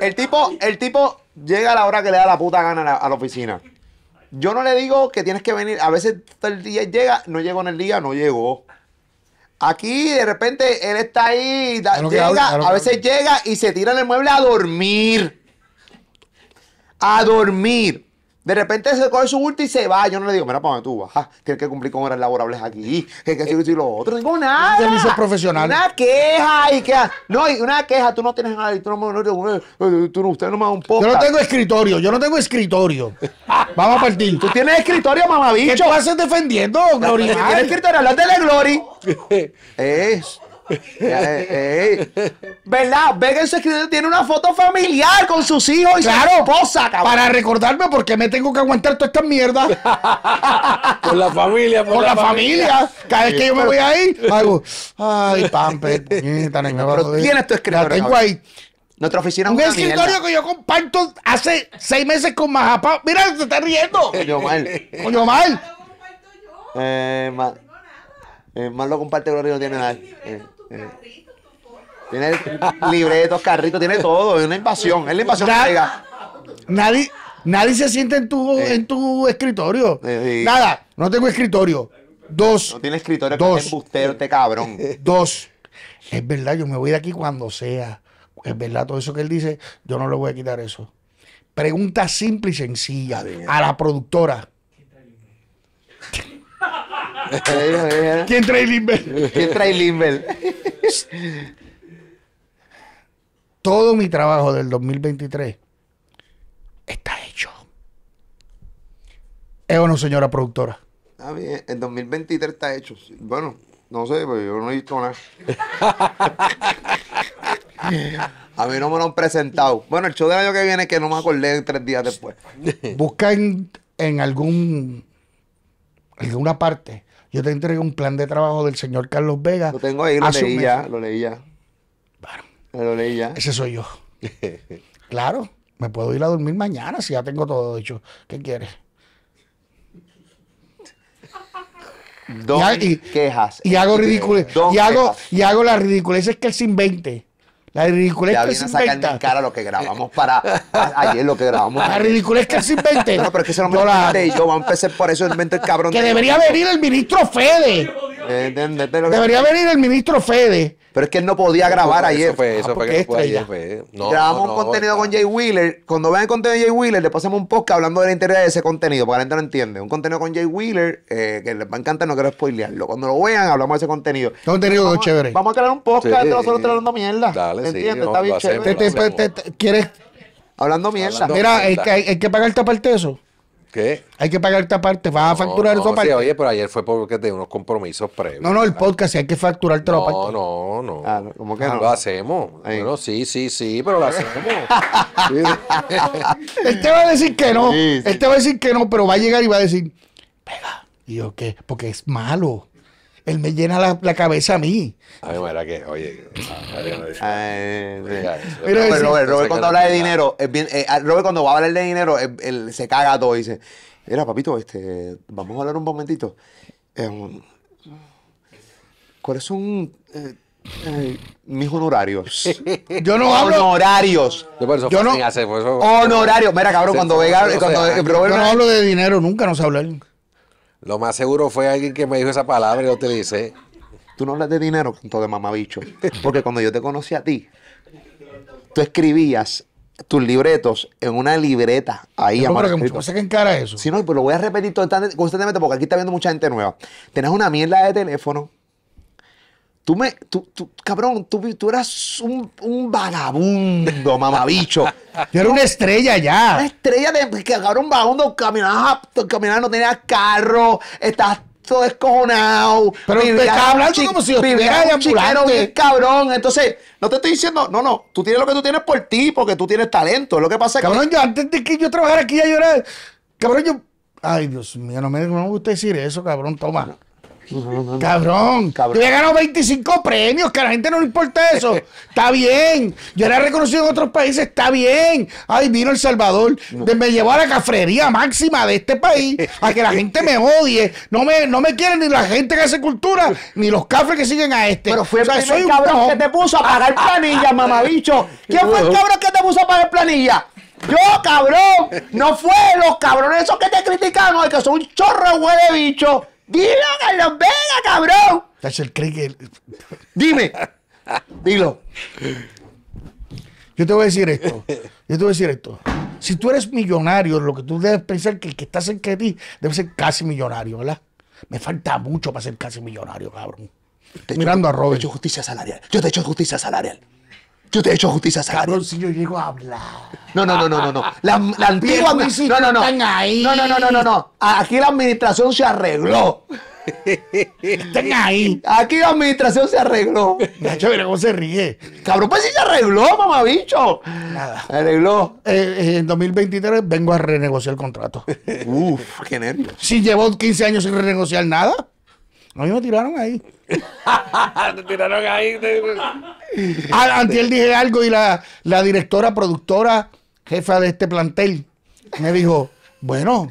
el tipo, el tipo llega a la hora que le da la puta gana a la, oficina. Yo no le digo que tienes que venir. A veces el día llega, no llegó en el día, no llegó. Aquí de repente él está ahí, llega, a veces llega y se tira en el mueble a dormir. A dormir. De repente se coge su ulti y se va. Yo no le digo, mira, para tú vas. Tienes que cumplir con horas laborables aquí. Tienes que decir lo otro. Eh, nada. profesionales. Una queja y que ah, No, y una queja. Tú no tienes nada. Tú no, usted no me da un poco. Yo no tengo escritorio. Yo no tengo escritorio. [laughs] Vamos a partir. Tú tienes escritorio, mamabicho. ¿Qué tú haces defendiendo, Gloria Tienes escritorio. Hablar de la Glory. [laughs] es. [laughs] ¿verdad? eh. ¿Verdad? su escritorio tiene una foto familiar con sus hijos y claro, su esposa, Para recordarme porque me tengo que aguantar toda esta mierda. con [laughs] la familia, por, la, familia. Cada vez que yo me voy ahí, hago, ay, pamper, [laughs] puñeta, me va Pero tienes tu escritorio. La tengo ahí. Nuestra oficina un escritorio que yo comparto hace seis meses con Majapá. Mira, se está riendo. Coño mal. Coño mal. Eh, Eh, más lo comparte Gloria no tiene nada. Eh. Tiene libretos, carritos, tiene todo. Es una invasión. Es la invasión Nadie, nadie se siente en tu, en tu escritorio. Nada, no tengo escritorio. Dos. No tiene escritorio, dos. Este cabrón. [laughs] Dos. Es verdad, yo me voy de aquí cuando sea. Es verdad, todo eso que él dice, yo no le voy a quitar eso. Pregunta simple y sencilla a la productora. ¿Quién trae Limbel? ¿Quién trae Limber? Todo mi trabajo del 2023 está hecho. ¿Es o no, señora productora? Está ah, bien, el 2023 está hecho. Bueno, no sé, pero pues, yo no he visto nada. A mí no me lo han presentado. Bueno, el show del año que viene que no me acordé tres días después. Busca en, en algún alguna parte yo te entregué un plan de trabajo del señor Carlos Vega. Lo tengo ahí, lo leí ya, lo leí ya. Ese soy yo. [laughs] claro, me puedo ir a dormir mañana si ya tengo todo hecho. ¿Qué quieres? Dos quejas. Y hago este, ridículo. Y hago, y hago la ridiculez es que él se invente. La ridiculez es que se inventa. cara lo que grabamos para [laughs] ayer, lo que grabamos. La ridiculez que se inventa. No, pero es que se lo no me y yo, vamos a empezar por eso el mente el cabrón. Eh, que debería venir el ministro Fede. Debería venir el ministro Fede pero es que él no podía grabar ayer. Eso fue, eso ah, fue, Grabamos un contenido con Jay Wheeler. Cuando vean el contenido de Jay Wheeler, le hacemos un podcast hablando de la integridad de ese contenido, para la gente no entiende. Un contenido con Jay Wheeler eh, que les va a encantar, no quiero spoilearlo. Cuando lo vean, hablamos de ese contenido. Contenido chévere. Vamos a crear un podcast sí. de nosotros hablando mierda. Dale, ¿Entiendes? Está bien chévere. ¿Quieres...? Hablando mierda. Mira, hay, que hay, que pagarte aparte de eso. ¿Qué? Hay que pagar esta parte, vas a facturar no, parte? oye, pero ayer fue porque te tenía unos compromisos previos. No, no, el podcast, si hay que facturar no, parte. No, no, ah, no. ¿Cómo que ah, no? Lo hacemos. Bueno, sí, sí, sí, pero lo hacemos. [laughs] Él te va a decir que no. te va a decir que no, pero va a llegar y va a decir, pega. Y yo, ¿qué? Porque es malo él me llena la, cabeza a mí. Ay, mira que, oye. Ah, Robert, Robert, cuando habla de dinero, es eh, ah, Robert cuando va a hablar de dinero, él, se caga todo y dice, mira, papito, este, vamos a hablar un momentito. Eh, um, ¿Cuáles son eh, mis honorarios? [laughs] Yo no hablo. Honorarios. Yo, no. honorarios. Mira, cabrón, cuando, Vega, Robert. Yo no hablo de dinero, nunca nos habla. Lo más seguro fue alguien que me dijo esa palabra y te dice, Tú no hablas de dinero, todo de mamabicho. Porque cuando yo te conocí a ti, tú escribías tus libretos en una libreta ahí no, pero que sé qué encara eso. Sí, no, pues lo voy a repetir constantemente porque aquí está viendo mucha gente nueva. Tenés una mierda de teléfono Tú me, tú, tú, cabrón, tú, tú eras un, un vagabundo, [laughs] mamabicho. Yo era una estrella ya. Una estrella de pues, que cabrón vagabundo, caminaba, caminabas, no tenía carro, estás todo descojonado. Pero te estás hablando como si viviera de chiquero cabrón. Entonces, no te estoy diciendo, no, no, tú tienes lo que tú tienes por ti, porque tú tienes talento. Lo que pasa es cabrón, que. Cabrón, antes de que yo trabajara aquí, ya yo era. Cabrón, yo. Ay, Dios mío, no me, gusta decir eso, cabrón, toma cabrón, Yo he ganado 25 premios, que a la gente no le importa eso. [laughs] está bien. Yo era reconocido en otros países, está bien. Ay, vino El Salvador. Me llevó a la cafrería máxima de este país a que la gente me odie. No me, no me quieren ni la gente que hace cultura, ni los cafres que siguen a este. Pero fue el cabrón que te puso a pagar planilla, [laughs] mamabicho. ¿Quién fue el cabrón que te puso a pagar planilla? Yo, cabrón, no fue los cabrones esos que te criticaron, que son un chorro huele bicho. ¡Dilo, Carlos Vega, cabrón! Dime. Dilo. Yo te voy a decir esto. Yo te voy a decir esto. Si tú eres millonario, lo que tú debes pensar es que el que está cerca de ti debe ser casi millonario, ¿verdad? Me falta mucho para ser casi millonario, cabrón. Mirando a Robert. Yo he hecho justicia salarial. Yo te he hecho justicia salarial. Yo te he hecho justicia Cabrón, si yo llego a hablar. No, no, no, no, no. no. La, la antigua. No, no, no. Ahí. No, no, no, no, no, no. Aquí la administración se arregló. Están ahí. Aquí la administración se arregló. Nacho, mira cómo se ríe. Cabrón, pues sí se arregló, mamabicho. Nada. Arregló. Eh, eh, en 2023 vengo a renegociar el contrato. Uf, qué nervios. Si llevo 15 años sin renegociar nada. A mí me tiraron ahí. [laughs] te tiraron ahí. dije algo y la, directora, productora, jefa de este plantel, me dijo, bueno,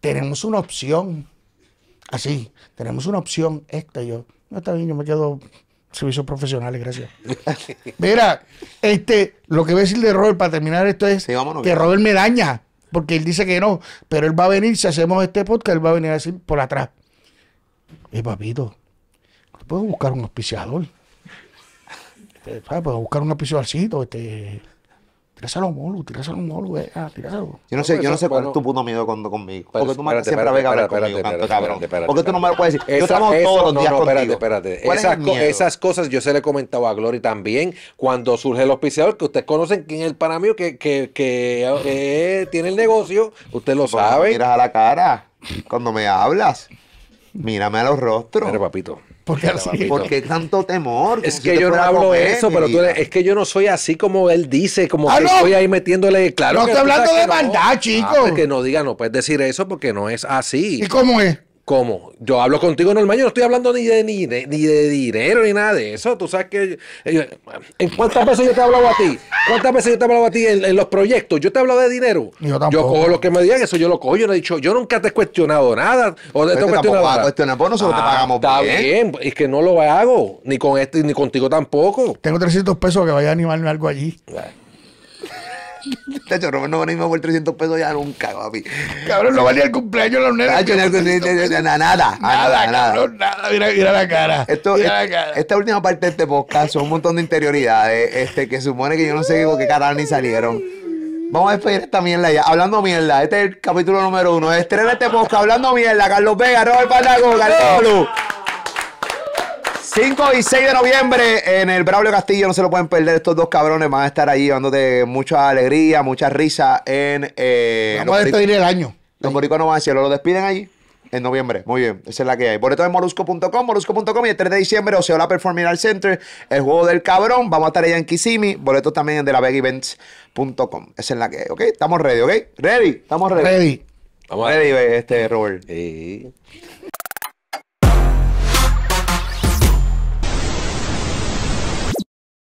tenemos una opción. Así, tenemos una opción esta. Y yo, no está bien, yo me quedo servicios profesionales, gracias. [laughs] Mira, este, lo que voy a decir de Robert para terminar esto es que Robert me daña, porque él dice que no, pero él va a venir, si hacemos este podcast, él va a venir a decir por atrás mi eh, papito, puedo buscar un auspiciador? Eh, puedo buscar un auspiciadorcito, este... Tíraselo a Molu, tíraselo a Molu, eh, ah, Yo no sé, yo no sé cuál es tu puto miedo cuando conmigo. Porque tú me siempre a hablar conmigo, Porque tú no me lo puedes decir. Yo estamos todos los días contigo. Espérate, espérate. Esas, cosas yo se le he comentado a Glory también cuando surge el auspiciador, que ustedes conocen quién es el pana que, que, eh, tiene el negocio. usted lo sabe Miras a la cara cuando me hablas. Mírame a los rostros. Mira, papito. Porque, qué tanto temor. Es que yo no hablo eso, pero tú es que yo no soy así como él dice, como ah, que estoy ahí metiéndole. Claro. No estoy hablando de maldad, chicos. Ah, pues que no diga, no puedes decir eso porque no es así. ¿Y cómo es? ¿Cómo? Yo hablo contigo normal, yo no estoy hablando ni de, ni de, dinero ni nada de eso. Tú sabes que. Eh, ¿En cuántas veces yo te he hablado a ti? ¿Cuántas veces yo te he hablado a ti en, los proyectos? Yo te he hablado de dinero. Yo, tampoco. yo cojo lo que me digan, eso yo lo cojo. Yo no he dicho, yo nunca te he cuestionado nada. O te, te he cuestionado pues nosotros te ah, pagamos está bien. Está bien, pues, es que no lo hago, ni con este, ni contigo tampoco. Tengo 300 pesos que vaya a animarme algo allí este [laughs] chorro no venimos por 300 pesos ya nunca, papi. Cabrón, no valía el cumpleaños la los [laughs] nada, nada, nada, cabrón, nada. Mira, la cara. Esto, Esta última parte de este podcast son un montón de interioridades este, que supone que yo no sé con qué carajo ni salieron. Vamos a despedir esta mierda ya. Hablando mierda, este es el capítulo número uno. Estrena este podcast Hablando mierda. Carlos Vega, Robert Panago, Carlos 5 y 6 de noviembre en el Braulio Castillo, no se lo pueden perder estos dos cabrones, van a estar ahí dándote mucha alegría, mucha risa en... Eh, Vamos a despedir el año. Los no van a decirlo. lo despiden ahí en noviembre. Muy bien, esa es la que hay. Boleto en molusco.com, molusco.com y el 3 de diciembre Oceola Performing Arts Center, el juego del cabrón. Vamos a estar allá en Kissimmee. boleto también en events.com. Esa es la que hay, ¿ok? Estamos ready, ¿ok? Ready, estamos ready. Ready. Vamos ready, este rol Sí.